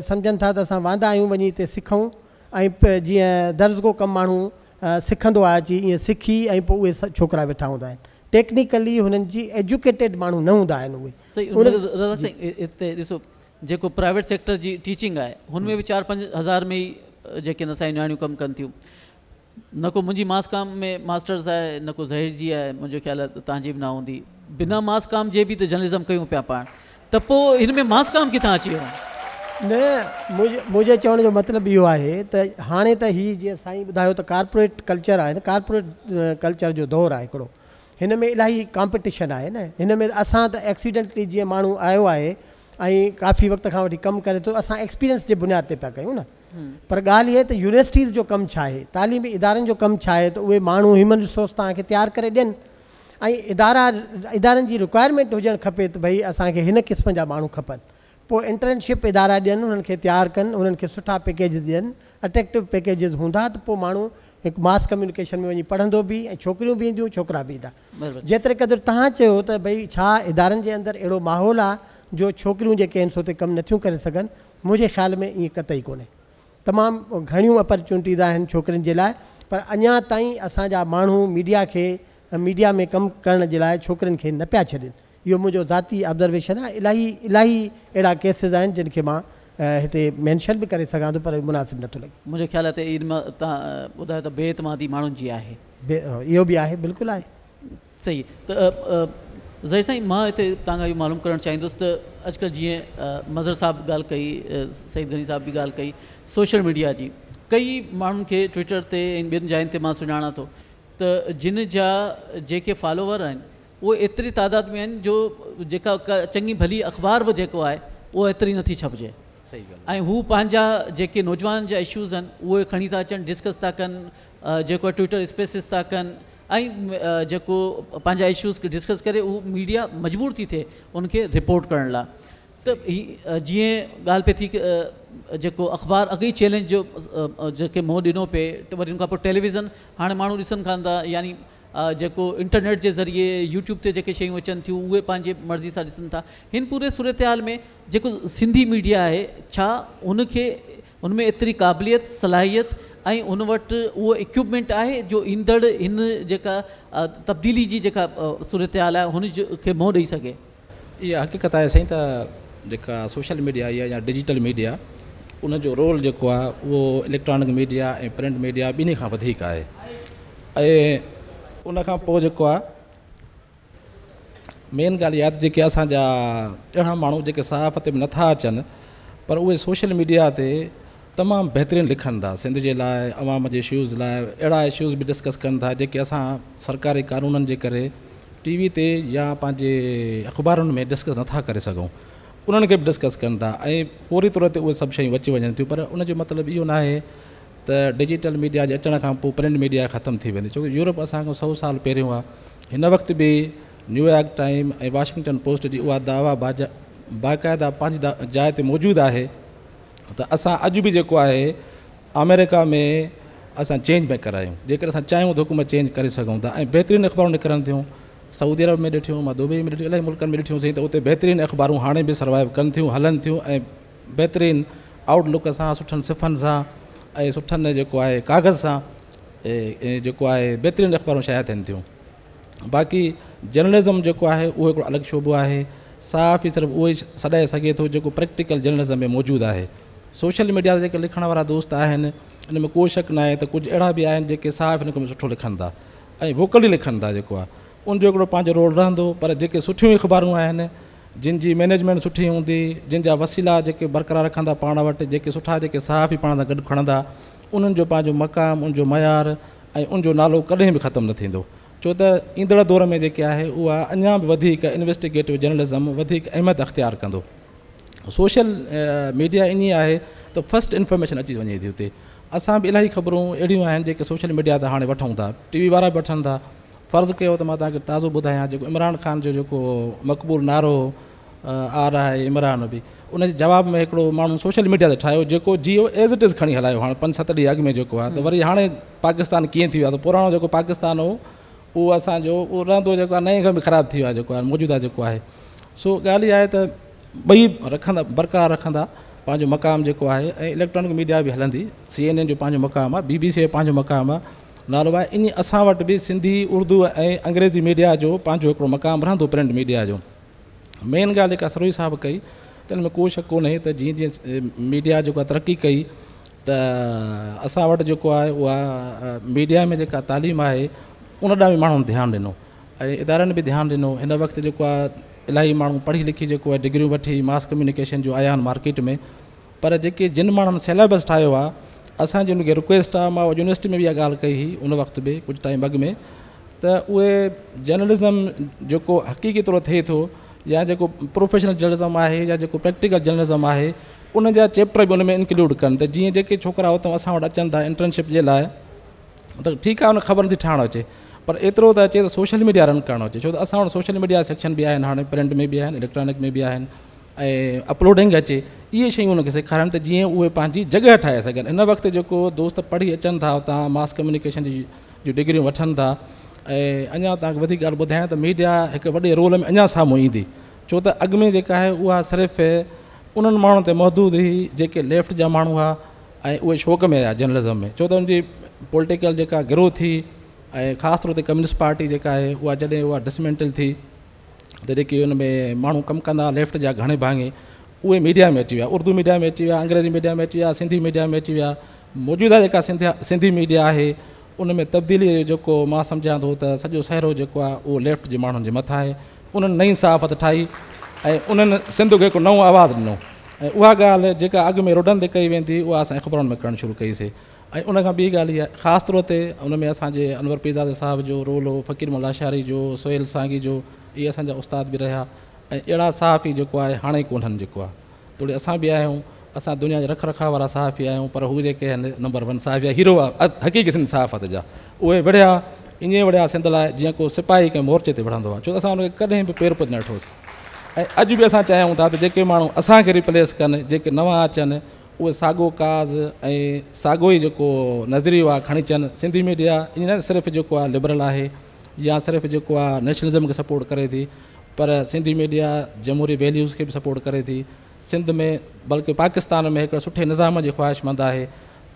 सम्झनि था त असां वांदा आहियूं वञी हिते सिखूं ऐं जीअं दर्ज़ को कमु माण्हू सिखंदो आहे अची ईअं सिखी ऐं पोइ उहे छोकिरा वेठा हूंदा आहिनि टेक्निकली हुननि जी एजुकेटेड माण्हू न हूंदा आहिनि उहे हिते ॾिसो जेको प्राइवेट सेक्टर जी टीचिंग आहे हुनमें बि चारि पंज हज़ार में ई जेके न साईं न्याणियूं कमु कनि थियूं न को मुंहिंजी मास में मास्टर्स आहे न को ज़हीर जी आहे मुंहिंजो ख़्यालु आहे तव्हांजी बि न हूंदी बिना मास काम जे बि त जर्नलिज़म कयूं पिया पाण तो पोइ हिन में मां काम किथां अची वियो न मुंहिंजे मुंहिंजे चवण जो मतिलबु इहो आहे त हाणे त हीअ जीअं साईं ॿुधायो त कार्पोरेट कल्चर आहे न कार्पोरेट कल्चर जो दौरु आहे हिकिड़ो हिन में इलाही कॉम्पिटिशन आहे न हिन में असां त एक्सीडेंटली जीअं माण्हू आयो आहे ऐं काफ़ी वक़्त खां वठी कमु करे थो असां एक्सपीरियंस जे बुनियाद ते पिया कयूं न हम्म। पर ॻाल्हि ये त यूनिवर्सिटीज़ जो कम छा आहे तालीमी इदारनि जो कमु छा आहे त उहे माण्हू ह्यूमन रिसोर्स तव्हांखे तैयार करे ॾियनि ऐं इदारा इदारनि की रिक्वायरमेंट हुजणु खपे त भई असांखे हिन क़िस्म जा माण्हू खपनि इंटर्नशिप इदारा दियन उन्हनि तैयार कन कनि पैकेज ॾियनि अट्रेक्टिव पैकेजिस हूंदा त पोइ माण्हू मास कम्युनिकेशन में वही पढ़ंदो भी ऐं भी बि ईंदियूं छोकिरा बि ईंदा जेतिरे क़दुरु तव्हां चयो त भई छा इदारनि माहौल आहे जो छोकिरियूं जेके आहिनि सो ते कमु नथियूं ख़्याल में ईअं क़तई कोन्हे तमामु घणियूं अपॉर्चुनिटीज़ आहिनि छोकिरियुनि पर अञा ताईं असांजा माण्हू मीडिया के मीडिया में कम करण जे लाइ छोकिरनि खे न पाया छॾनि यो मुंहिंजो ज़ाती ऑब्ज़र्वेशन है इलाही इलाही अहिड़ा केसिस आहिनि मां हिते मैंशन भी कर सो पर मुनासिब नथो लॻे मुंहिंजे ख़्याल आहे त ईद मां तव्हां ॿुधायो बेतमादी माण्हुनि जी आहे इहो बि आहे बिल्कुलु आहे सही तो ज़री साईं मां हिते तव्हांखां मालूम करना चाहींदुसि त अॼुकल्ह जीअं मज़र साहब ॻाल्हि कई सईद गनी साहब बि ॻाल्हि कई सोशल मीडिया की कई मान खे ट्विटर ते ऐं ॿियनि जाइनि ते मां सुञाणा तो जिन जा जेके फॉलोवर आहिनि वो एतरी तादाद में आहिनि जो जेका चंगी भली अख़बार भी जो है उहो एतरी नथी छपजे सही ॻाल्हि ऐं हू पंहिंजा जेके नौजवान जा इश्यूज़ आहिनि उहे खणी था अचनि डिस्कस था कन जो ट्विटर स्पेसिस था कन जो जेको इश्यूज़ डिस्कस करे वो मीडिया मजबूर थी थे उनके रिपोर्ट करने ला त जीअं ॻाल्हि पई थी की जेको अख़बार अगे चैलेंज जो जेके मुंहुं दिनों पे त वरी हुन खां पोइ टेलीविज़न हाणे माण्हू ॾिसनि कान यानी जेको इंटरनेट के ज़रिए यूट्यूब से जेके शयूं अचन थी उ मर्ज़ी से ॾिसनि था हिन पूरे सूरत हाल में जो सिंधी मीडिया है छा हुनखे हुनमें क़ाबिलियत सलाहियत ऐं उन वटि उहो इक्विपमेंट है जो ईंदड़ इन जेका तब्दीली जी सूरत हाल है हुन खे मुंहुं ॾेई सघे हक़ीक़त आहे सही जेका सोशल मीडिया आहे या डिजिटल मीडिया उनजो रोल जेको आहे इलेक्ट्रॉनिक मीडिया ए प्रिंट मीडिया बिन्हीं खां वधीक आहे उन मेन गाल यादि जेके असांजा ॼणा माण्हू जेके सहाफ़त में नथा अचनि पर उहे सोशल मीडिया से तमाम बेहतरीन लिखन था सिंध जे लाइ अवाम जे इशूज़ ला अड़ा इशूज़ भी डिस्कस कन था जेके असां सरकारी कानून के करे टी ते या पंहिंजे अखबारों में डिस्कस ना कर सघूं उन्हनि खे बि डिस्कस कनि था पूरी तौर ते उहे सभु शयूं अची वञनि थियूं पर उनजो मतिलबु इहो न आहे त डिजिटल मीडिया के अचान खां प्रिंट मीडिया खत्म थी वेंदी छोकी यूरोप असांखां सौ साल पहिरियों आहे हिन वक़्तु न्यूयॉर्क टाइम ऐं वॉशिंगटन पोस्ट जी उहा दावा बाजा बाक़ाइदा पंहिंजी जाइ ते मौजूदु आहे त असां अॼु बि जेको अमेरिका में असां चेंज में करायूं जेकर असां चाहियूं त हुकुम चेंज कर सघूं था ऐं बहितरीनु अख़बारूं निकिरनि सऊदी अरब में ॾिठियूं मां दुबई में ॾिठियूं इलाही मुल्कनि में ॾिठियूं हुसीं त उते बहितरीनु अख़बारूं हाणे बि सर्वाइव कन थियूं हलनि थियूं ऐं आउटलुक से सुन सिफन सां ऐं सुठनि जेको कागज़ से बेहतरीन जेको शाया थियनि थियूं बाक़ी जर्नलिज्म जो है उहो अलग शोबो है साफ़ ही सिर्फ उहो सदाए सॾाए सघे थो प्रैक्टिकल जर्नलिज्म में मौजूद है सोशल मीडिया ते लिखण वारा दोस्त आहिनि इन में को शक ना आहे कुछ अड़ा भी बि आहिनि साफ़ इनको में सुठो लिखनि था ऐं वोकली लिखन था जेको आहे उन रोल रहंदो पर जो सुठियूं अख़बारूं आहिनि जिन मैनेजमेंट सुठी होंगी जिन जा वसीला जेके बरक़रार रखा पा वटि जेके सुठा जेके सहाफ़ी पा सां गॾु खणंदा उन्हनि मक़ाम उन मयार ऐं उनजो नालो कॾहिं बि ख़तमु न छो त ईंदड़ दौर में जी है उहा अञा बि इन्वेस्टिगेटिव जर्नलिज़म अहमियत अख़्तियार कंदो सोशल मीडिया इन आहे त फस्ट इंफॉर्मेशन अची वञे थी हुते असां बि इलाही ख़बरूं अहिड़ियूं आहिनि सोशल मीडिया तां हाणे वठूं था टी वा वारा बि था फर्ज़ किया तो मां तव्हांखे ताज़ो ॿुधायां जेको इमरान ख़ान जो जेको मक़बूल नारो आ रहा है इमरान भी उनजे जवाब में एक माण्हू सोशल मीडिया से ठाहियो जो जियो एज़ इट इज़ खणी हलायो हाणे पंज सत ॾींहं अॻु में जो आहे त वरी हाणे पाकिस्तान कीअं थी वियो आहे पाकिस्तान हो उहो असांजो उहो रहंदो नए घर में खराब थी मौजूदा जो है सो गाल इहा आहे बरक़रार रखा पंहिंजो मक़ाम जो है इलेक्ट्रॉनिक मीडिया भी हलंदी सी एन एन जो पंहिंजो मक़ाम आहे बी जो मक़ाम आहे नालो है इन असां वटि सिंधी उर्दू ए अंग्रेज़ी मीडिया जो पंहिंजो हिकिड़ो मक़ाम रहंदो प्रिंट मीडिया जो मेन ॻाल्हि हिकु असरोई कई त हिन में को शक कोन्हे त जीअं जीअं मीडिया जेका तरक़ी कई तट असां वटि जेको मीडिया में जो तालीम है उन ॾांहुं बि माण्हुनि दिनों इदार भी ध्यान दिनों ध्यानु ॾिनो हिन इलाही माण्हू पढ़ी लिखी जेको आहे डिग्रियूं मास कम्युनिकेशन जो आया मार्केट में पर जेके जिन माण्हुनि सिलेबस ठाहियो जो हुनखे रिक्वेस्ट आहे यूनिवर्सिटी में भी इहा कई हुई उन वक़्त बि कुछ टाइम अग में तो उ जर्नलिज्म जो हक़ीक़ी तौर थिए थो या जेको प्रोफेशनल जर्नलिज़म आहे या जेको प्रैक्टिकल जर्नलिज्म है उन चैप्टर भी उनमें में इंक्लूड कनि त जी जेके छोकिरा हुतां असां वटि था इंटर्नशिप के लिए तो ठीक है हुन ख़बर नथी ठाहिणो अचे पर एतिरो त अचे त सोशल मीडिया रन करिणो अचे छो त असां सोशल मीडिया सेक्शन भी आहिनि हाणे प्रिंट में भी आहिनि इलेक्ट्रॉनिक में भी आहिनि ऐं अपलोडिंग अचे ये शयूं हुनखे सेखारनि त जीअं उहे पंहिंजी जॻह ठाहे सघनि हिन वक़्तु दोस्त पढ़ी अचन था उत मास कम्युनिकेशन जी जूं डिग्रियूं वठनि था ऐं अञा तव्हांखे वधीक मीडिया एक वे रोल में अञा साम्हूं ईंदी छो तो अॻु में जेका आहे उहा सिर्फ़ु उन्हनि माण्हुनि महदूद हुई जेके लेफ्ट जा माण्हू हुआ और उहे शौक़ में आया जर्नलिज्म में छो तो उनकी पॉलिटिकल जो गिरोह थी ऐं ख़ासि तौर पर कम्युनिस्ट पार्टी जो आहे उहा जॾहिं उहा डिसमेंटल थी त जेकी उन में माण्हू कमु कंदा लेफ्ट जा घणे भाङे उहे मीडिया में अची विया उर्दू मीडिया में अची विया अंग्रेज़ी मीडिया में अची विया सिंधी मीडिया में अची विया मौजूदा जेका सिंधिया सिंधी मीडिया आहे उनमें तब्दीलीअ जो जेको मां सम्झा थो त सॼो सहिरो जेको आहे उहो लेफ्ट जे माण्हुनि जे मथां आहे उन्हनि नई सहाफ़त ठाही ऐं उन्हनि सिंधु खे हिकु नओं आवाज़ु ॾिनो ऐं उहा ॻाल्हि जेका अॻु में रोडनि ते कई वेंदी उहा असां ख़बरुनि में करणु शुरू कईसीं ऐं उनखां ॿी ॻाल्हि इहा ख़ासि तौर ते उन में असांजे अनवर प्रिज़ाज साहिब जो रोल हो फ़क़ीर मुलाशारी जो सोहेल सांगी जो ये असा उस्ताद भी रहिया ऐं सहाफ़ी जेको आहे हाणे कोन्हनि जेको आहे तोड़े असां बि आहियूं दुनिया जा रख रखाव वारा सहाफ़ी आहियूं पर नंबर वन सहाफ़ी आहे हीरो आहे हक़ीक़ी सहाफ़त जा उ विढ़िया ईअं विढ़िया सिंध लाइ जीअं को सिपाही कंहिं मोर्चे ते विढ़ंदो आहे छो त असां हुनखे कॾहिं पेर न ॾिठोसीं ऐं अॼु बि असां चाहियूं था त जेके माण्हू रिप्लेस कनि जेके नवां अचनि उहे साॻियो काज़ ऐं साॻियो ई जेको नज़रियो आहे खणी सिंधी मीडिया इन सिर्फ सिर्फ़ु लिबरल है या सिर्फ जो आहे नेशनलिज़म सपोर्ट करे थी पर सिंधी मीडिया जमहूरी वैल्यूज़ के भी सपोर्ट करे थी सिंध में बल्कि पाकिस्तान में एक सुठे निज़ाम की ख़्वाहिशमंद है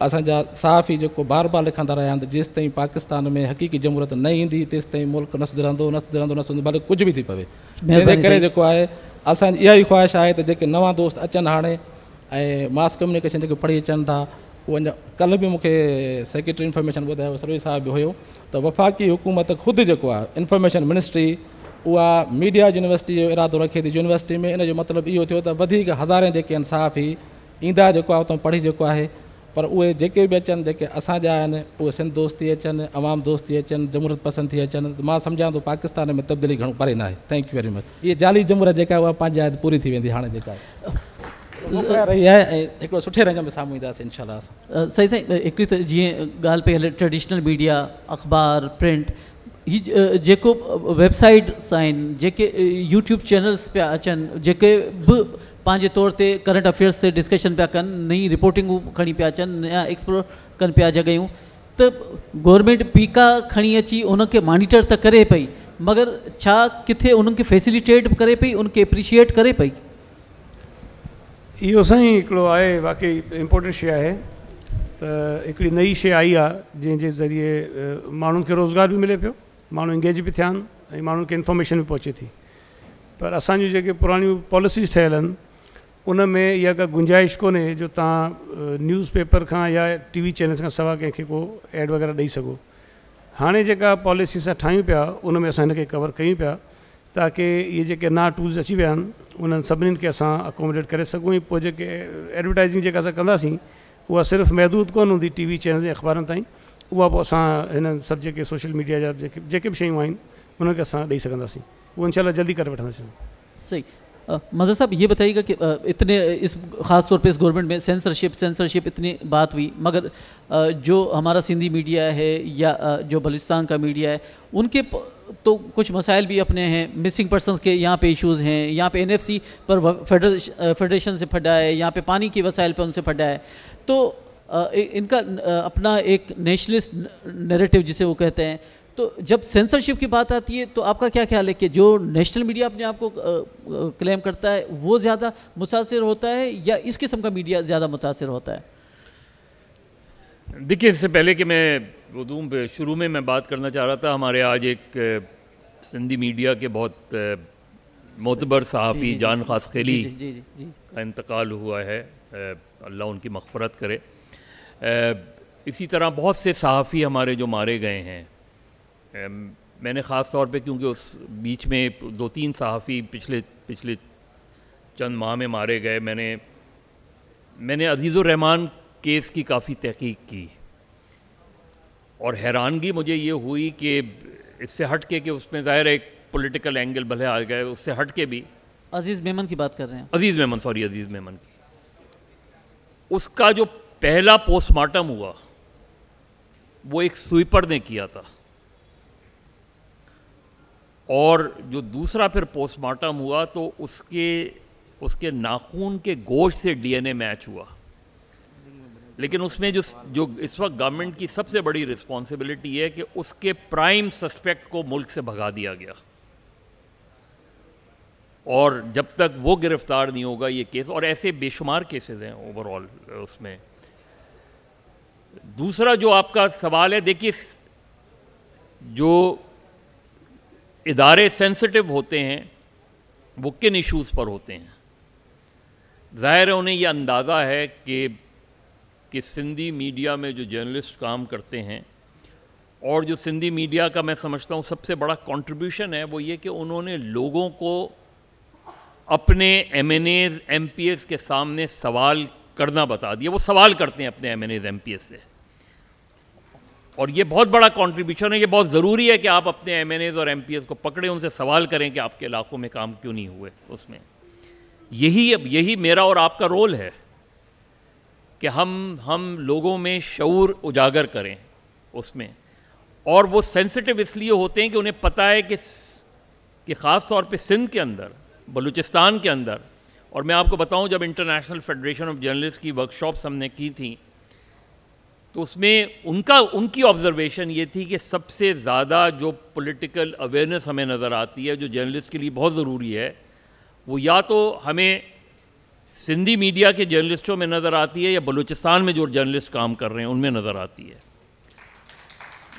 असाजा साफ़ ई जेको बार बार लिखा रहा आहिनि त पाकिस्तान में हक़ीक़ी जमूरत न ईंदी तेसि ताईं मुल्क न सुधरंदो न भले कुझु बि थी पवे हिन है जेको आहे असांजी इहा ई ख़्वाहिश आहे त जेके नवां दोस्त अचन हाँ ऐं मास कम्युनिकेशन जो पढ़ी अचनि था उहो अञा कल्ह बि मूंखे सेक्रेटरी इंफॉर्मेशन ॿुधायो सरोई साहिब बि हुयो त वफ़ाक़ी हुकूमत खुद जो आहे इंफॉर्मेशन मिनिस्ट्री उ मीडिया यूनिवर्सिटी जो इरादों रखे थी यूनिवर्सिटी में इन जो मतिलबु इहो थियो त वधीक हज़ारे जेके साफ़ी ईंदा जेको आहे पढ़ी जेको है पर उ जे भी अचनि जेके असांजा आहिनि उहे सिंध दोस्त थी अवाम दोस्त थी जमूरत पसंद थी अचनि मां समझा तो पाकिस्तान में तब्दीली घणो परे ना थैंक यू वेरी मच ये जाली जमूरत जेका उहा पूरी थी वेंदी हाणे जेका हिकिड़ो सुठे रंग में साम्हूं ईंदासीं इनशा साईं साईं हिकिड़ी त जीअं ॻाल्हि पई हले ट्रेडिशनल मीडिया अख़बार प्रिंट हीअ जेको वेबसाइट्स आहिनि जेके यूट्यूब चैनल्स पिया अचनि जेके बि पंहिंजे तौर ते करंट अफेयर्स ते डिस्कशन पिया कनि नई रिपोर्टिंगूं खणी पिया अचनि नया एक्सप्लोर कनि पिया जॻहियूं त गवर्नमेंट पीका खणी अची उनखे मॉनिटर त करे पई मगर छा किथे उन्हनि खे फैसिलिटेट करे पई उनखे एप्रिशिएट करे पई इहो साईं हिकिड़ो आहे वाक़ई इंपोर्टेंट शइ आहे त हिकिड़ी नई शइ आई आहे जंहिंजे ज़रिए माण्हुनि खे रोज़गार बि मिले पियो माण्हू इंगेज बि थिया आहिनि ऐं माण्हुनि खे इन्फॉर्मेशन बि पहुचे थी पर असांजूं जेके पुराणियूं पॉलिसीज़ ठहियल आहिनि उन में इहा का गुंजाइश कोन्हे जो तव्हां न्यूज़ खां या टी वी चैनल्स खां सवाइ कंहिंखे को एड वग़ैरह ॾेई सघो हाणे जेका पॉलिसी असां ठाहियूं पिया उन में असां हिनखे कवर कयूं पिया ताकि ये जेके नवां टूल्स अची विया आहिनि उन्हनि सभिनीनि खे असां अकोमोडेट करे सघूं ऐं पोइ जेके एडवर्टाइज़िंग जेका असां कंदासीं उहा सिर्फ़ु महदूद कोन हूंदी टी वी चैनल ऐं अख़बारनि ताईं उहा पोइ असां हिननि सभु जेके सोशल मीडिया जा जेके जेके बि शयूं आहिनि उन्हनि खे असां ॾेई सघंदासीं उहो इनशाला जल्दी करे वठंदासीं सही मज़र साहब ये बताइएगा कि इतने इस ख़ास तौर पर इस गवर्नमेंट में सेंसरशिप सेंसरशिप इतनी बात हुई मगर जो हमारा सिंधी मीडिया है या जो बलूचिस्तान का मीडिया है उनके प... तो कुछ मसाइल भी अपने हैं मिसिंग पर्सनस के यहाँ पे इश्यूज़ हैं यहाँ पे एनएफसी पर फेडरेशन से फटा है यहाँ पे पानी के वसाइल पर उनसे फटा है तो इनका अपना एक नेशनलिस्ट नैरेटिव जिसे वो कहते हैं तो जब सेंसरशिप की बात आती है तो आपका क्या ख्याल है कि जो नेशनल मीडिया अपने आप को क्लेम करता है वो ज़्यादा मुतासर होता है या इस किस्म का मीडिया ज़्यादा मुतासर होता है देखिए इससे पहले कि मैं रुदूम शुरू में मैं बात करना चाह रहा था हमारे आज एक सिंधी मीडिया के बहुत मोतबर सहाफ़ी जान खास खेली का इंतकाल हुआ है अल्लाह उनकी मफफरत करे इसी तरह बहुत से सहाफ़ी हमारे जो मारे गए हैं मैंने ख़ास तौर पे क्योंकि उस बीच में दो तीन सहाफ़ी पिछले पिछले चंद माह में मारे गए मैंने मैंने अजीज़ुररहमान केस की काफ़ी तहकीक की और हैरानगी मुझे ये हुई कि इससे हट के कि उसमें ज़ाहिर एक पॉलिटिकल एंगल भले आ गए उससे हट के भी अजीज़ मेमन की बात कर रहे हैं अजीज़ मेमन सॉरी अजीज़ मेमन की उसका जो पहला पोस्टमार्टम हुआ वो एक स्वीपर ने किया था और जो दूसरा फिर पोस्टमार्टम हुआ तो उसके उसके नाखून के गोश से डीएनए मैच हुआ लेकिन उसमें जो जो इस वक्त गवर्नमेंट की सबसे बड़ी रिस्पॉन्सिबिलिटी है कि उसके प्राइम सस्पेक्ट को मुल्क से भगा दिया गया और जब तक वो गिरफ्तार नहीं होगा ये केस और ऐसे बेशुमार केसेस हैं ओवरऑल उसमें दूसरा जो आपका सवाल है देखिए जो इदारे सेंसिटिव होते हैं वो किन इश्यूज़ पर होते हैं ज़ाहिर है उन्हें यह अंदाज़ा है कि कि सिंधी मीडिया में जो जर्नलिस्ट काम करते हैं और जो सिंधी मीडिया का मैं समझता हूँ सबसे बड़ा कंट्रीब्यूशन है वो ये कि उन्होंने लोगों को अपने M N As M P S के सामने सवाल करना बता दिया वो सवाल करते हैं अपने M N As M P S से और ये बहुत बड़ा कंट्रीब्यूशन है ये बहुत ज़रूरी है कि आप अपने एम एन एज और एम पी एस को पकड़ें उनसे सवाल करें कि आपके इलाकों में काम क्यों नहीं हुए उसमें यही अब यही मेरा और आपका रोल है कि हम हम लोगों में शूर उजागर करें उसमें और वो सेंसिटिव इसलिए होते हैं कि उन्हें पता है कि कि ख़ास तौर पे सिंध के अंदर बलूचिस्तान के अंदर और मैं आपको बताऊं जब इंटरनेशनल फेडरेशन ऑफ जर्नलिस्ट की वर्कशॉप्स हमने की थी तो उसमें उनका उनकी ऑब्जर्वेशन ये थी कि सबसे ज़्यादा जो पॉलिटिकल अवेयरनेस हमें नज़र आती है जो जर्नलिस्ट के लिए बहुत ज़रूरी है वो या तो हमें सिंधी मीडिया के जर्नलिस्टों में नज़र आती है या बलूचिस्तान में जो जर्नलिस्ट काम कर रहे हैं उनमें नज़र आती है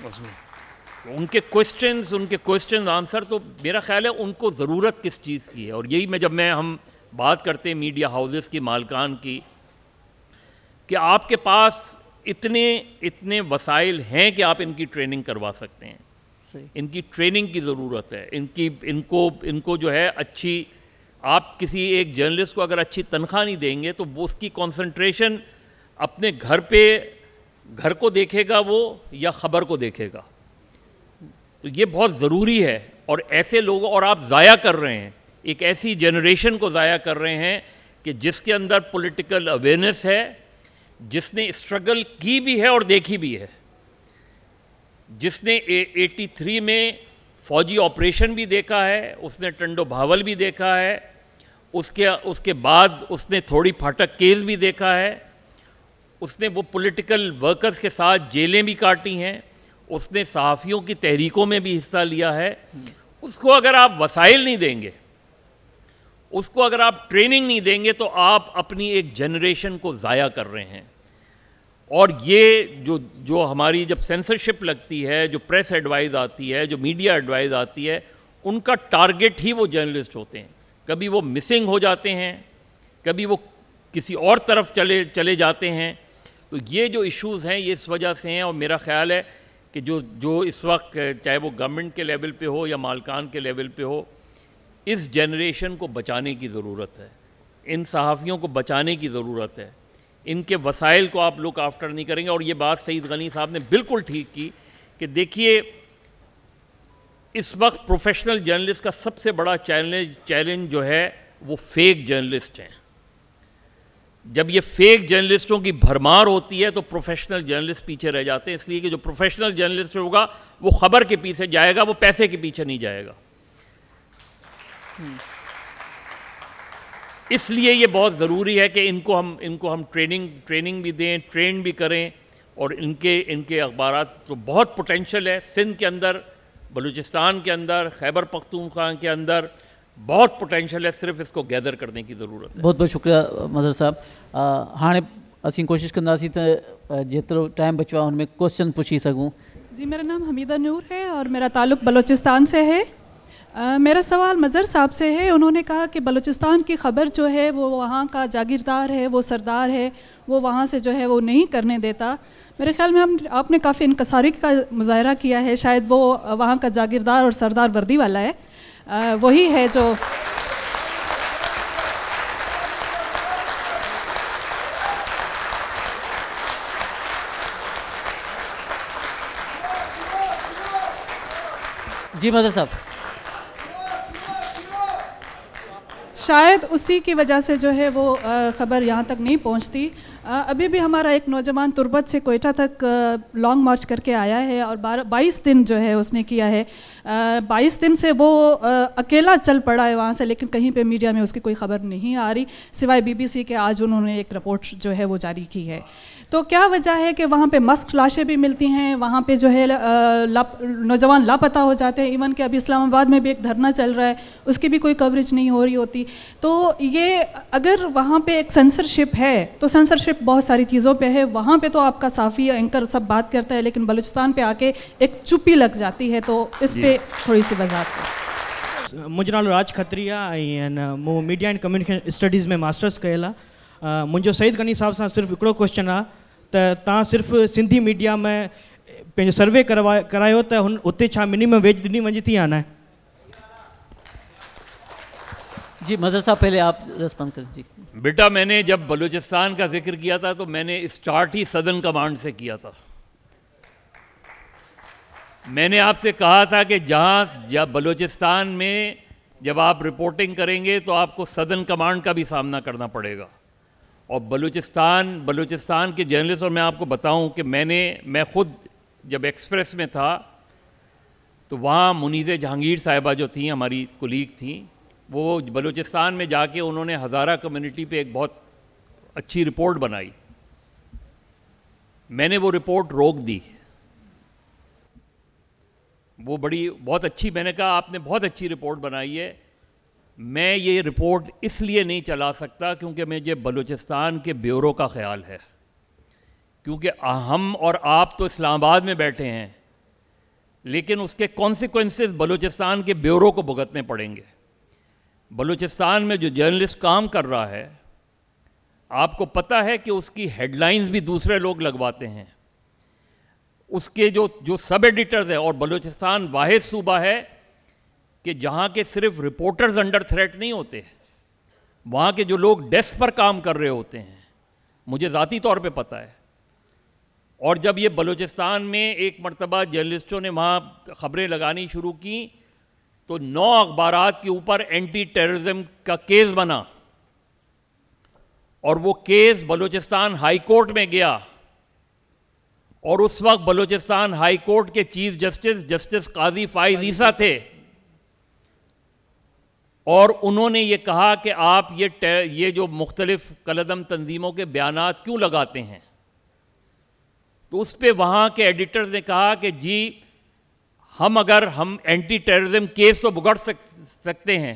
तो उनके क्वेश्चन उनके क्वेश्चन आंसर तो मेरा ख्याल है उनको ज़रूरत किस चीज़ की है और यही मैं जब मैं हम बात करते हैं मीडिया हाउसेस की मालकान की कि आपके पास इतने इतने वसाइल हैं कि आप इनकी ट्रेनिंग करवा सकते हैं इनकी ट्रेनिंग की ज़रूरत है इनकी इनको इनको जो है अच्छी आप किसी एक जर्नलिस्ट को अगर अच्छी तनख्वाह नहीं देंगे तो वो उसकी कंसंट्रेशन अपने घर पे घर को देखेगा वो या ख़बर को देखेगा तो ये बहुत ज़रूरी है और ऐसे लोग और आप ज़ाया कर रहे हैं एक ऐसी जनरेशन को ज़ाया कर रहे हैं कि जिसके अंदर पॉलिटिकल अवेयरनेस है जिसने स्ट्रगल की भी है और देखी भी है जिसने 83 में फौजी ऑपरेशन भी देखा है उसने टंडो भावल भी देखा है उसके उसके बाद उसने थोड़ी फाटक केस भी देखा है उसने वो पॉलिटिकल वर्कर्स के साथ जेलें भी काटी हैं उसने सहाफ़ियों की तहरीकों में भी हिस्सा लिया है उसको अगर आप वसाइल नहीं देंगे उसको अगर आप ट्रेनिंग नहीं देंगे तो आप अपनी एक जनरेशन को ज़ाया कर रहे हैं और ये जो जो हमारी जब सेंसरशिप लगती है जो प्रेस एडवाइज़ आती है जो मीडिया एडवाइज़ आती है उनका टारगेट ही वो जर्नलिस्ट होते हैं कभी वो मिसिंग हो जाते हैं कभी वो किसी और तरफ चले चले जाते हैं तो ये जो इश्यूज़ हैं ये इस वजह से हैं और मेरा ख्याल है कि जो जो इस वक्त चाहे वो गवर्नमेंट के लेवल पे हो या मालकान के लेवल पे हो इस जनरेशन को बचाने की ज़रूरत है इन सहाफ़ियों को बचाने की ज़रूरत है इनके वसाइल को आप लुक आफ्टर नहीं करेंगे और ये बात सईद गनी साहब ने बिल्कुल ठीक की कि देखिए इस वक्त प्रोफेशनल जर्नलिस्ट का सबसे बड़ा चैलेंज चैलेंज जो है वो फेक जर्नलिस्ट हैं जब ये फेक जर्नलिस्टों की भरमार होती है तो प्रोफेशनल जर्नलिस्ट पीछे रह जाते हैं इसलिए कि जो प्रोफेशनल जर्नलिस्ट होगा वो ख़बर के पीछे जाएगा वो पैसे के पीछे नहीं जाएगा हम्म। इसलिए ये बहुत ज़रूरी है कि इनको हम इनको हम ट्रेनिंग ट्रेनिंग भी दें ट्रेन भी करें और इनके इनके अखबार तो बहुत पोटेंशल है सिंध के अंदर बलूचिस्तान के अंदर खैबर पख्तूनख्वा के अंदर बहुत पोटेंशल है सिर्फ इसको गैदर करने की ज़रूरत है बहुत बहुत शुक्रिया मज़र साहब हाँ अस कोशिश कंदासीं तो जो टाइम बचवा उनमें क्वेश्चन पूछी सकूँ जी मेरा नाम हमीदा नूर है और मेरा ताल्लुक़ बलूचिस्तान से है मेरा सवाल मज़र साहब से है उन्होंने कहा कि बलूचिस्तान की ख़बर जो है वो वहाँ का जागीरदार है वो सरदार है वो वहाँ से जो है वो नहीं करने देता मेरे ख्याल में हम आपने काफ़ी इनकसारी का मुजाहरा किया है शायद वो वहाँ का जागीरदार और सरदार वर्दी वाला है वही है जो जी मदर साहब शायद उसी की वजह से जो है वो ख़बर यहाँ तक नहीं पहुँचती अभी भी हमारा एक नौजवान तुरबत से कोयटा तक लॉन्ग मार्च करके आया है और बारह बाईस दिन जो है उसने किया है बाईस दिन से वो अकेला चल पड़ा है वहाँ से लेकिन कहीं पे मीडिया में उसकी कोई ख़बर नहीं आ रही सिवाय बीबीसी के आज उन्होंने एक रिपोर्ट जो है वो जारी की है तो क्या वजह है कि वहाँ पे मस्क लाशें भी मिलती हैं वहाँ पे जो है नौजवान लापता हो जाते हैं इवन कि अभी इस्लामाबाद में भी एक धरना चल रहा है उसकी भी कोई कवरेज नहीं हो रही होती तो ये अगर वहाँ पे एक सेंसरशिप है तो सेंसरशिप बहुत सारी चीज़ों पे है वहाँ पे तो आपका साफ़ी एंकर सब बात करता है लेकिन बलूचिस्तान पर आके एक चुप्पी लग जाती है तो इस पर थोड़ी सी वजात मुझे Raj Khatria media and communication studies में मास्टर्स कयल मुझे सईद गनी साहब सा सिर्फ एक क्वेश्चन आ त सिर्फ सिंधी मीडिया में पंहिंजो सर्वे करवा करा तो हुन मिनिमम वेज दिनी वञे थी या न जी मजर साहब पहले आप रेस्पॉन्स कर जी बेटा मैंने जब बलूचिस्तान का जिक्र किया था तो मैंने स्टार्ट ही सदन कमांड से किया था मैंने आपसे कहा था कि जहाँ जब बलूचिस्तान में जब आप रिपोर्टिंग करेंगे तो आपको सदन कमांड का भी सामना करना पड़ेगा और बलूचिस्तान बलूचिस्तान के जर्नलिस्ट और मैं आपको बताऊं कि मैंने मैं ख़ुद जब एक्सप्रेस में था तो वहाँ मुनीज़ जहांगीर साहिबा जो थी हमारी कुलीग थी वो बलूचिस्तान में जाके उन्होंने हज़ारा कम्युनिटी पे एक बहुत अच्छी रिपोर्ट बनाई मैंने वो रिपोर्ट रोक दी वो बड़ी बहुत अच्छी मैंने कहा आपने बहुत अच्छी रिपोर्ट बनाई है मैं ये रिपोर्ट इसलिए नहीं चला सकता क्योंकि मुझे बलूचिस्तान के ब्यूरो का ख्याल है क्योंकि हम और आप तो इस्लामाबाद में बैठे हैं लेकिन उसके कॉन्सिक्वेंसेस बलूचिस्तान के ब्यूरो को भुगतने पड़ेंगे बलूचिस्तान में जो जर्नलिस्ट काम कर रहा है आपको पता है कि उसकी हेडलाइंस भी दूसरे लोग लगवाते हैं उसके जो जो सब एडिटर्स हैं और बलूचिस्तान वाहिद सूबा है कि जहाँ के सिर्फ रिपोर्टर्स अंडर थ्रेट नहीं होते वहाँ के जो लोग डेस्क पर काम कर रहे होते हैं मुझे ज़ाती तौर पे पता है और जब ये बलूचिस्तान में एक मरतबा जर्नलिस्टों ने वहाँ ख़बरें लगानी शुरू की तो नौ अखबार के ऊपर एंटी टेररिज्म का केस बना और वो केस बलूचिस्तान हाई कोर्ट में गया और उस वक्त बलूचिस्तान हाई कोर्ट के chief justice justice Qazi Faez Isa थे और उन्होंने ये कहा कि आप ये ये जो मुख्तलिफ़ कलदम तंजीमों के बयान क्यों लगाते हैं तो उस पर वहाँ के एडिटर्स ने कहा कि जी हम अगर हम एंटी टेररिज्म केस तो भुगत सक, सकते हैं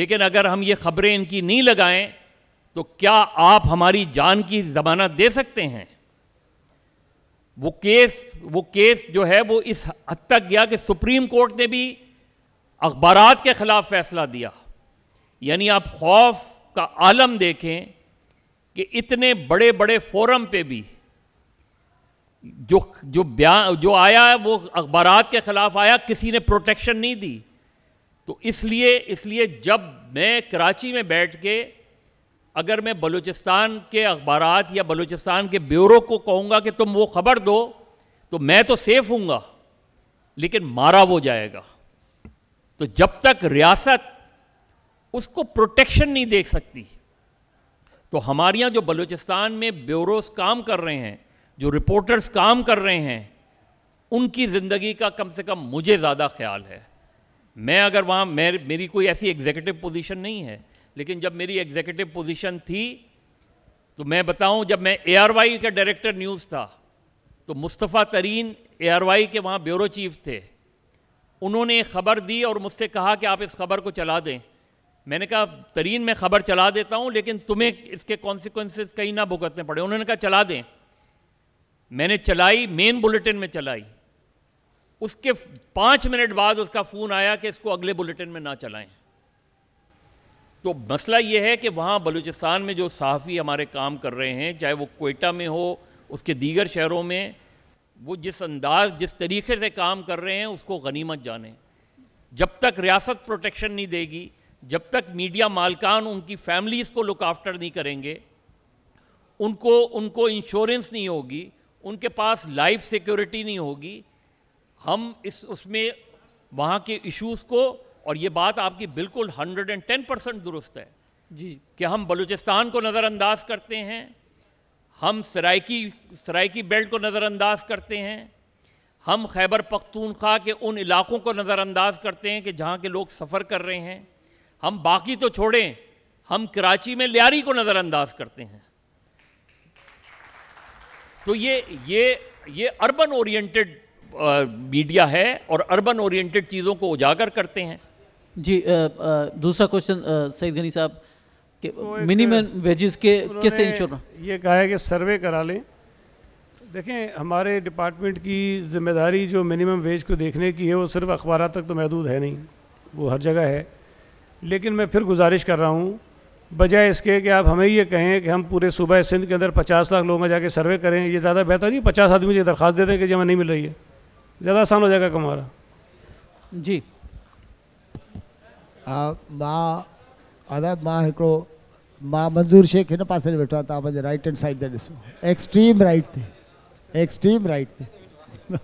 लेकिन अगर हम ये ख़बरें इनकी नहीं लगाएं तो क्या आप हमारी जान की ज़मानत दे सकते हैं वो केस वो केस जो है वो इस हद तक गया कि सुप्रीम कोर्ट ने भी अखबार के ख़िलाफ़ फ़ैसला दिया यानी आप खौफ का आलम देखें कि इतने बड़े बड़े फोरम पे भी जो जो बया जो आया वो अखबार के ख़िलाफ़ आया किसी ने प्रोटेक्शन नहीं दी तो इसलिए इसलिए जब मैं कराची में बैठ के अगर मैं बलूचिस्तान के अखबार या बलूचिस्तान के ब्यूरो को कहूँगा कि तुम वो ख़बर दो तो मैं तो सेफ़ हूँगा लेकिन मारा वो जाएगा तो जब तक रियासत उसको प्रोटेक्शन नहीं देख सकती तो हमारे यहाँ जो बलूचिस्तान में ब्यूरोस काम कर रहे हैं जो रिपोर्टर्स काम कर रहे हैं उनकी ज़िंदगी का कम से कम मुझे ज़्यादा ख्याल है मैं अगर वहाँ मेर, मेरी कोई ऐसी एग्जीक्यूटिव पोजीशन नहीं है लेकिन जब मेरी एग्जीक्यूटिव पोजीशन थी तो मैं बताऊं जब मैं ए का डायरेक्टर न्यूज़ था तो मुस्तफ़ा तरीन ए के वहाँ ब्यूरो चीफ थे उन्होंने ख़बर दी और मुझसे कहा कि आप इस खबर को चला दें मैंने कहा तरीन मैं ख़बर चला देता हूँ लेकिन तुम्हें इसके कॉन्सिक्वेंसेस कहीं ना भुगतने पड़े उन्होंने कहा चला दें मैंने चलाई मेन बुलेटिन में चलाई उसके पाँच मिनट बाद उसका फ़ोन आया कि इसको अगले बुलेटिन में ना चलाएं तो मसला ये है कि वहाँ बलूचिस्तान में जो सहाफ़ी हमारे काम कर रहे हैं चाहे वो कोयटा में हो उसके दीगर शहरों में वो जिस अंदाज जिस तरीके से काम कर रहे हैं उसको गनीमत जाने जब तक रियासत प्रोटेक्शन नहीं देगी जब तक मीडिया मालकान उनकी फैमिलीज़ को लुक आफ्टर नहीं करेंगे उनको उनको इंश्योरेंस नहीं होगी उनके पास लाइफ सिक्योरिटी नहीं होगी हम इस उसमें वहाँ के इश्यूज़ को और ये बात आपकी बिल्कुल 110 परसेंट दुरुस्त है जी कि हम बलूचिस्तान को नज़रअंदाज करते हैं हम सरायकी सराइकी बेल्ट को नज़रअंदाज करते हैं हम खैबर पख्तूनख्वा के उन इलाकों को नज़रअंदाज करते हैं कि जहाँ के लोग सफ़र कर रहे हैं हम बाकी तो छोड़ें हम कराची में लियारी को नज़रअंदाज करते हैं तो ये ये ये अर्बन ओरिएंटेड मीडिया है और अर्बन ओरिएंटेड चीज़ों को उजागर करते हैं जी आ, आ, दूसरा क्वेश्चन सईद गनी साहब मिनिमम वेजेस के कैसे इंश्योर ये कहा है कि सर्वे करा लें देखें हमारे डिपार्टमेंट की जिम्मेदारी जो मिनिमम वेज को देखने की है वो सिर्फ अखबार तक तो महदूद है नहीं वो हर जगह है लेकिन मैं फिर गुजारिश कर रहा हूँ बजाय इसके कि आप हमें ये कहें कि हम पूरे सूबह सिंध के अंदर 50 लाख लोगों का जाके सर्वे करें ये ज़्यादा बेहतर नहीं पचास आदमी से दरख्वास्त दे दें कि जमा नहीं मिल रही है ज़्यादा आसान हो जाएगा कम हमारा जी आ, मां अदब मां एक मां मंज़ूर शेख इन पास वेठो आहे तव्हां राइट एंड साइड से एक्सट्रीम राइट थे एक्सट्रीम राइट थे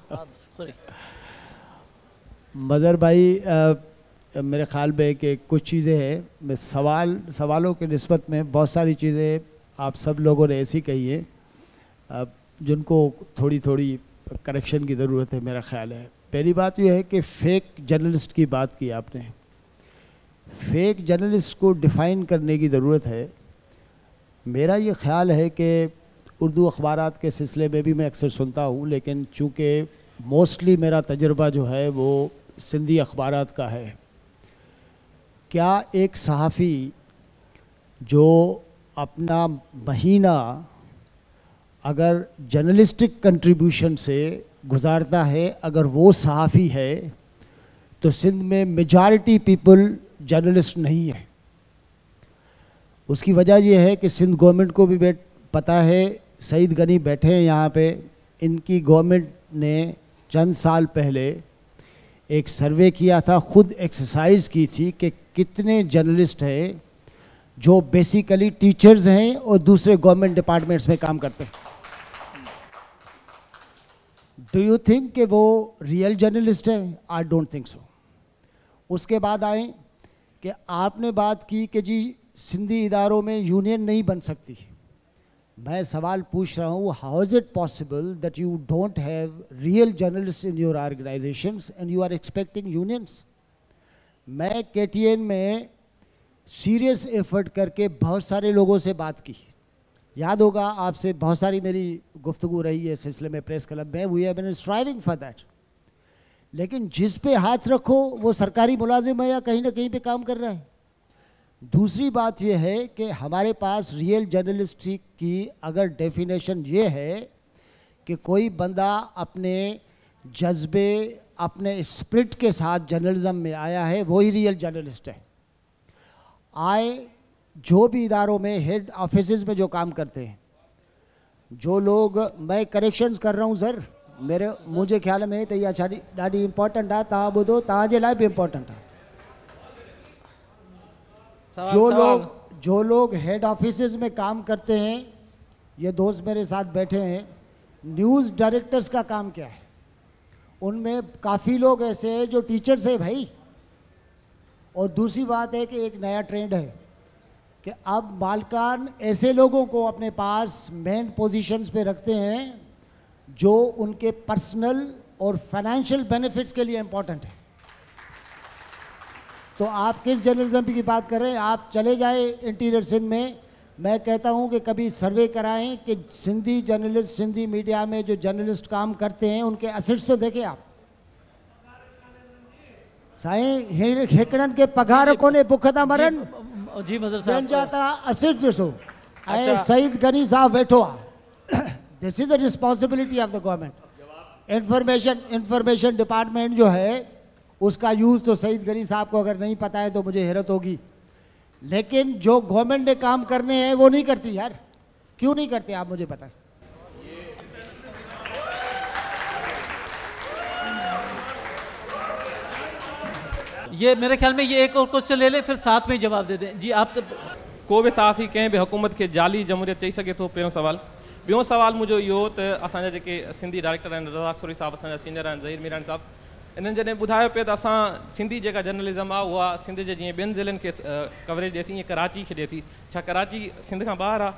मज़र भाई मेरे ख्याल में कि कुछ चीज़ें हैं सवाल सवालों के नस्बत में बहुत सारी चीज़ें आप सब लोगों ने ऐसी कही हैं जिनको थोड़ी थोड़ी करेक्शन की ज़रूरत है मेरा ख्याल है पहली बात तो यह है कि फ़ेक जर्नलिस्ट की बात की आपने फेक जर्नलिस्ट को डिफ़ाइन करने की ज़रूरत है मेरा ये ख्याल है कि उर्दू अखबार के सिलसिले में भी मैं अक्सर सुनता हूँ लेकिन चूँकि मोस्टली मेरा तजर्बा जो है वो सिंधी अखबार का है क्या एक सहाफ़ी जो अपना महीना अगर जर्नलिस्टिक कंट्रीब्यूशन से गुजारता है अगर वो सहाफ़ी है तो सिंध में मेजॉरिटी पीपल जर्नलिस्ट नहीं है उसकी वजह यह है कि सिंध गवर्नमेंट को भी बैठ पता है सईद गनी बैठे हैं यहाँ पे इनकी गवर्नमेंट ने चंद साल पहले एक सर्वे किया था खुद एक्सरसाइज की थी कि कितने जर्नलिस्ट हैं जो बेसिकली टीचर्स हैं और दूसरे गवर्नमेंट डिपार्टमेंट्स में काम करते हैं डू यू थिंक कि वो रियल जर्नलिस्ट हैं आई डोंट थिंक सो उसके बाद आए कि आपने बात की कि जी सिंधी इदारों में यूनियन नहीं बन सकती मैं सवाल पूछ रहा हूँ how is it possible that you don't have real journalist in your organisation and you are expecting unions मैं के में सीरियस एफर्ट करके बहुत सारे लोगों से बात की याद होगा आपसे बहुत सारी मेरी गुफ्तु रही है सिलसिले में प्रेस क्लब में we have been striving for that लेकिन जिस पे हाथ रखो वो सरकारी मुलाजिम है या कहीं ना कहीं पे काम कर रहा है दूसरी बात यह है कि हमारे पास रियल जर्नलिस्ट्री की अगर डेफिनेशन ये है कि कोई बंदा अपने जज्बे अपने स्प्रिट के साथ जर्नलिज्म में आया है वही रियल जर्नलिस्ट है आए जो भी इदारों में हेड ऑफिस में जो काम करते हैं जो लोग मैं करेक्शंस कर रहा हूँ सर मेरे मुझे ख़्याल में तो यह शादी ॾाढी इंपॉर्टेंट है तव्हां ॿुधो तव्हांजे लाइ बि इंपॉर्टेंट जो लोग जो लोग हेड ऑफिस में काम करते हैं ये दोस्त मेरे साथ बैठे हैं न्यूज़ डायरेक्टर्स का काम क्या है उनमें काफ़ी लोग ऐसे हैं जो टीचर्स हैं भाई और दूसरी बात है कि एक नया ट्रेंड है कि अब मालकान ऐसे लोगों को अपने पास मेन पोजीशंस पे रखते हैं जो उनके पर्सनल और फाइनेंशियल बेनिफिट्स के लिए इम्पॉर्टेंट है तो आप किस जर्नलिज्म की बात कर रहे हैं आप चले जाए इंटीरियर सिंध में मैं कहता हूं कि कभी सर्वे कराएं कि सिंधी जर्नलिस्ट सिंधी मीडिया में जो जर्नलिस्ट काम करते हैं उनके असिट्स तो देखें आप साईं हेकड़न के पघार को बुख था मरन जी मदर साहब जाता असिट ॾिसो ऐं सईद गनी साहब वेठो आ this is the responsibility of the government information information department जो है उसका यूज़ तो सईद गनी साहब को अगर नहीं पता है तो मुझे हैरत होगी लेकिन जो गवर्नमेंट ने काम करने हैं वो नहीं करती यार क्यों नहीं करते आप मुझे पता ये मेरे ख्याल में ये एक और क्वेश्चन ले लें फिर साथ में जवाब दे दें जी आप तो को भी साफ़ ही कहें भी हुकूमत के जाली जमहूरियत चाहिए सके तो पेरों सवाल बो सवाल मुझे इहो त असांजा जेके सिंधी डायरेक्टर रज़ाक सूरी साहब असांजा सीनियर ज़हीर मीरान साहब इन जैसे बुधा पे तो असां सिंधी जेका जर्नलिज्म आहे सिंध जे जीअं ॿियनि ज़िलनि खे कवरेज ॾिए थी कराची के ॾिए थी कराची सिंध का बहर आ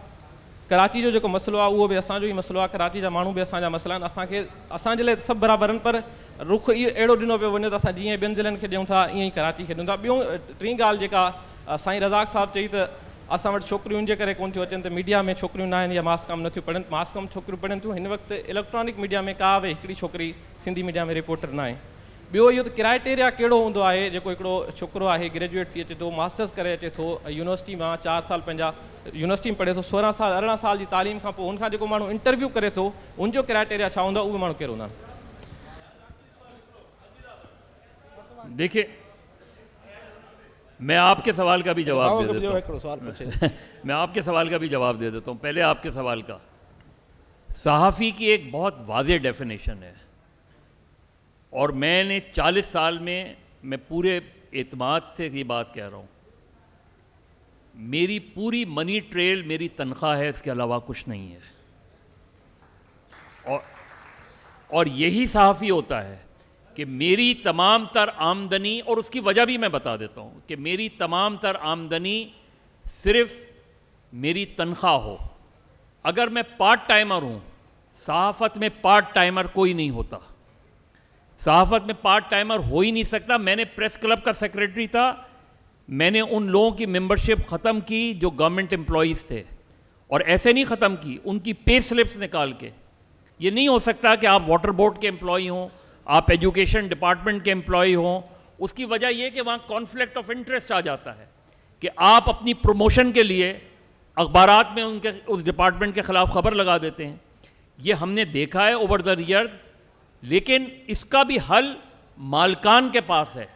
कराची जो जेको मसइलो आहे उहो बि असांजो ई मसइलो आहे कराची जा मू भी असा मसला आहिनि सब बराबर पर रुख इहो अहिड़ो ॾिनो पियो वञे त असां जीअं ॿियनि ज़िलनि खे था ईअं कराची खे था ॿियूं टी ॻाल्हि जेका रज़ाक साहब चई त असां वटि छोकिरियुनि जे मीडिया में छोक ना आहिनि या मास कम नथियूं पढ़नि मास कम छोकिरियूं पढ़नि थियूं हिन इलेक्ट्रॉनिक मीडिया में का बि हिकिड़ी सिंधी मीडिया में रिपोर्टर ना आहे ॿियो तो क्राइटेरिया कहिड़ो हूंदो आहे जेको हिकिड़ो ग्रेजुएट थी अचे थो मास्टर्स कर अचे थो यूनिवर्सिटी में चार साल पंहिंजा यूनिवर्सिटी में पढ़े तो सोरह साल अरिड़हं साल की तालीम खां पोइ हुनखां जेको इंटरव्यू करे थो हुनजो क्राइटेरिया छा हूंदो आहे उहे देखिए मैं आपके सवाल का भी जवाब दे तो देता हूँ [LAUGHS] मैं आपके सवाल का भी जवाब दे देता हूँ पहले आपके सवाल का सहाफ़ी की एक बहुत वाज डेफिनेशन है और मैंने 40 साल में मैं पूरे अतमाद से ये बात कह रहा हूँ मेरी पूरी मनी ट्रेल मेरी तनख्वाह है इसके अलावा कुछ नहीं है और और यही सहाफ़ी होता है कि मेरी तमाम तर आमदनी और उसकी वजह भी मैं बता देता हूँ कि मेरी तमाम तर आमदनी सिर्फ मेरी तनख्वाह हो अगर मैं पार्ट टाइमर हूँ सहाफ़त में पार्ट टाइमर कोई नहीं होता सहाफ़त में पार्ट टाइमर हो ही नहीं सकता मैंने प्रेस क्लब का सेक्रेटरी था मैंने उन लोगों की मेंबरशिप ख़त्म की जो गवर्नमेंट एम्प्लॉज थे और ऐसे नहीं ख़त्म की उनकी पे स्लिप्स निकाल के ये नहीं हो सकता कि आप वाटर बोर्ड के एम्प्लॉ हों आप एजुकेशन डिपार्टमेंट के एम्प्लॉय हों उसकी वजह यह कि वहाँ कॉन्फ्लिक्ट ऑफ इंटरेस्ट आ जाता है कि आप अपनी प्रमोशन के लिए अखबार में उनके उस डिपार्टमेंट के ख़िलाफ़ ख़बर लगा देते हैं ये हमने देखा है ओवर द रियर लेकिन इसका भी हल मालकान के पास है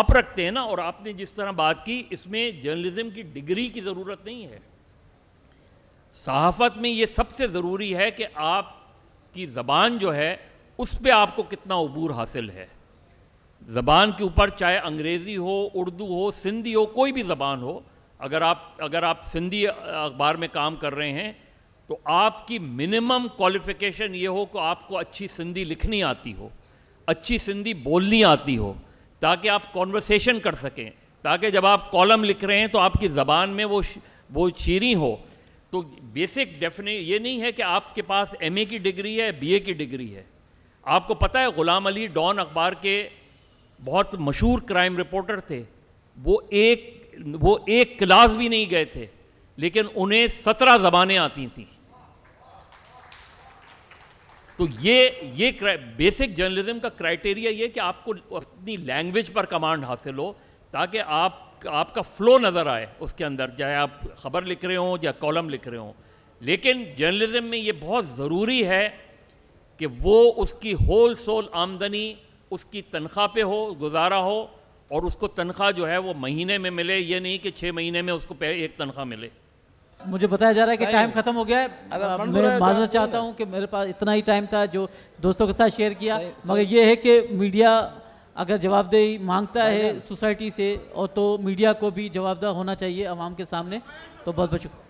आप रखते हैं ना और आपने जिस तरह बात की इसमें जर्नलिज्म की डिग्री की ज़रूरत नहीं है सहाफ़त में ये सबसे ज़रूरी है कि आपकी ज़बान जो है उस पर आपको कितना अबूर हासिल है ज़बान के ऊपर चाहे अंग्रेज़ी हो उर्दू हो सिंधी हो कोई भी ज़बान हो अगर आप अगर आप सिंधी अखबार में काम कर रहे हैं तो आपकी मिनिमम क्वालिफ़िकेशन ये हो कि आपको अच्छी सिंधी लिखनी आती हो अच्छी सिंधी बोलनी आती हो ताकि आप कॉन्वर्सेशन कर सकें ताकि जब आप कॉलम लिख रहे हैं तो आपकी ज़बान में वो वो शीरी हो तो बेसिक डेफिने ये नहीं है कि आपके पास एमए की डिग्री है बीए की डिग्री है आपको पता है ग़ुलाम अली डॉन अखबार के बहुत मशहूर क्राइम रिपोर्टर थे वो एक वो एक क्लास भी नहीं गए थे लेकिन उन्हें सत्रह ज़बानें आती थी तो ये ये बेसिक जर्नलिज्म का क्राइटेरिया ये कि आपको अपनी लैंग्वेज पर कमांड हासिल हो ताकि आप आपका फ्लो नज़र आए उसके अंदर चाहे आप खबर लिख रहे हों या कॉलम लिख रहे हों लेकिन जर्नलिज्म में ये बहुत ज़रूरी है कि वो उसकी होल सोल आमदनी उसकी तनख्वाह पे हो गुजारा हो और उसको तनख्वाह जो है वो महीने में मिले ये नहीं कि छः महीने में उसको एक तनख्वाह मिले मुझे बताया जा रहा है कि टाइम खत्म हो गया है मैं माजर चाहता हूँ कि मेरे पास इतना ही टाइम था जो दोस्तों के साथ शेयर किया मगर ये है कि मीडिया अगर जवाबदेही मांगता है सोसाइटी से और तो मीडिया को भी जवाबदेह होना चाहिए आवाम के सामने तो बहुत बहुत शुक्रिया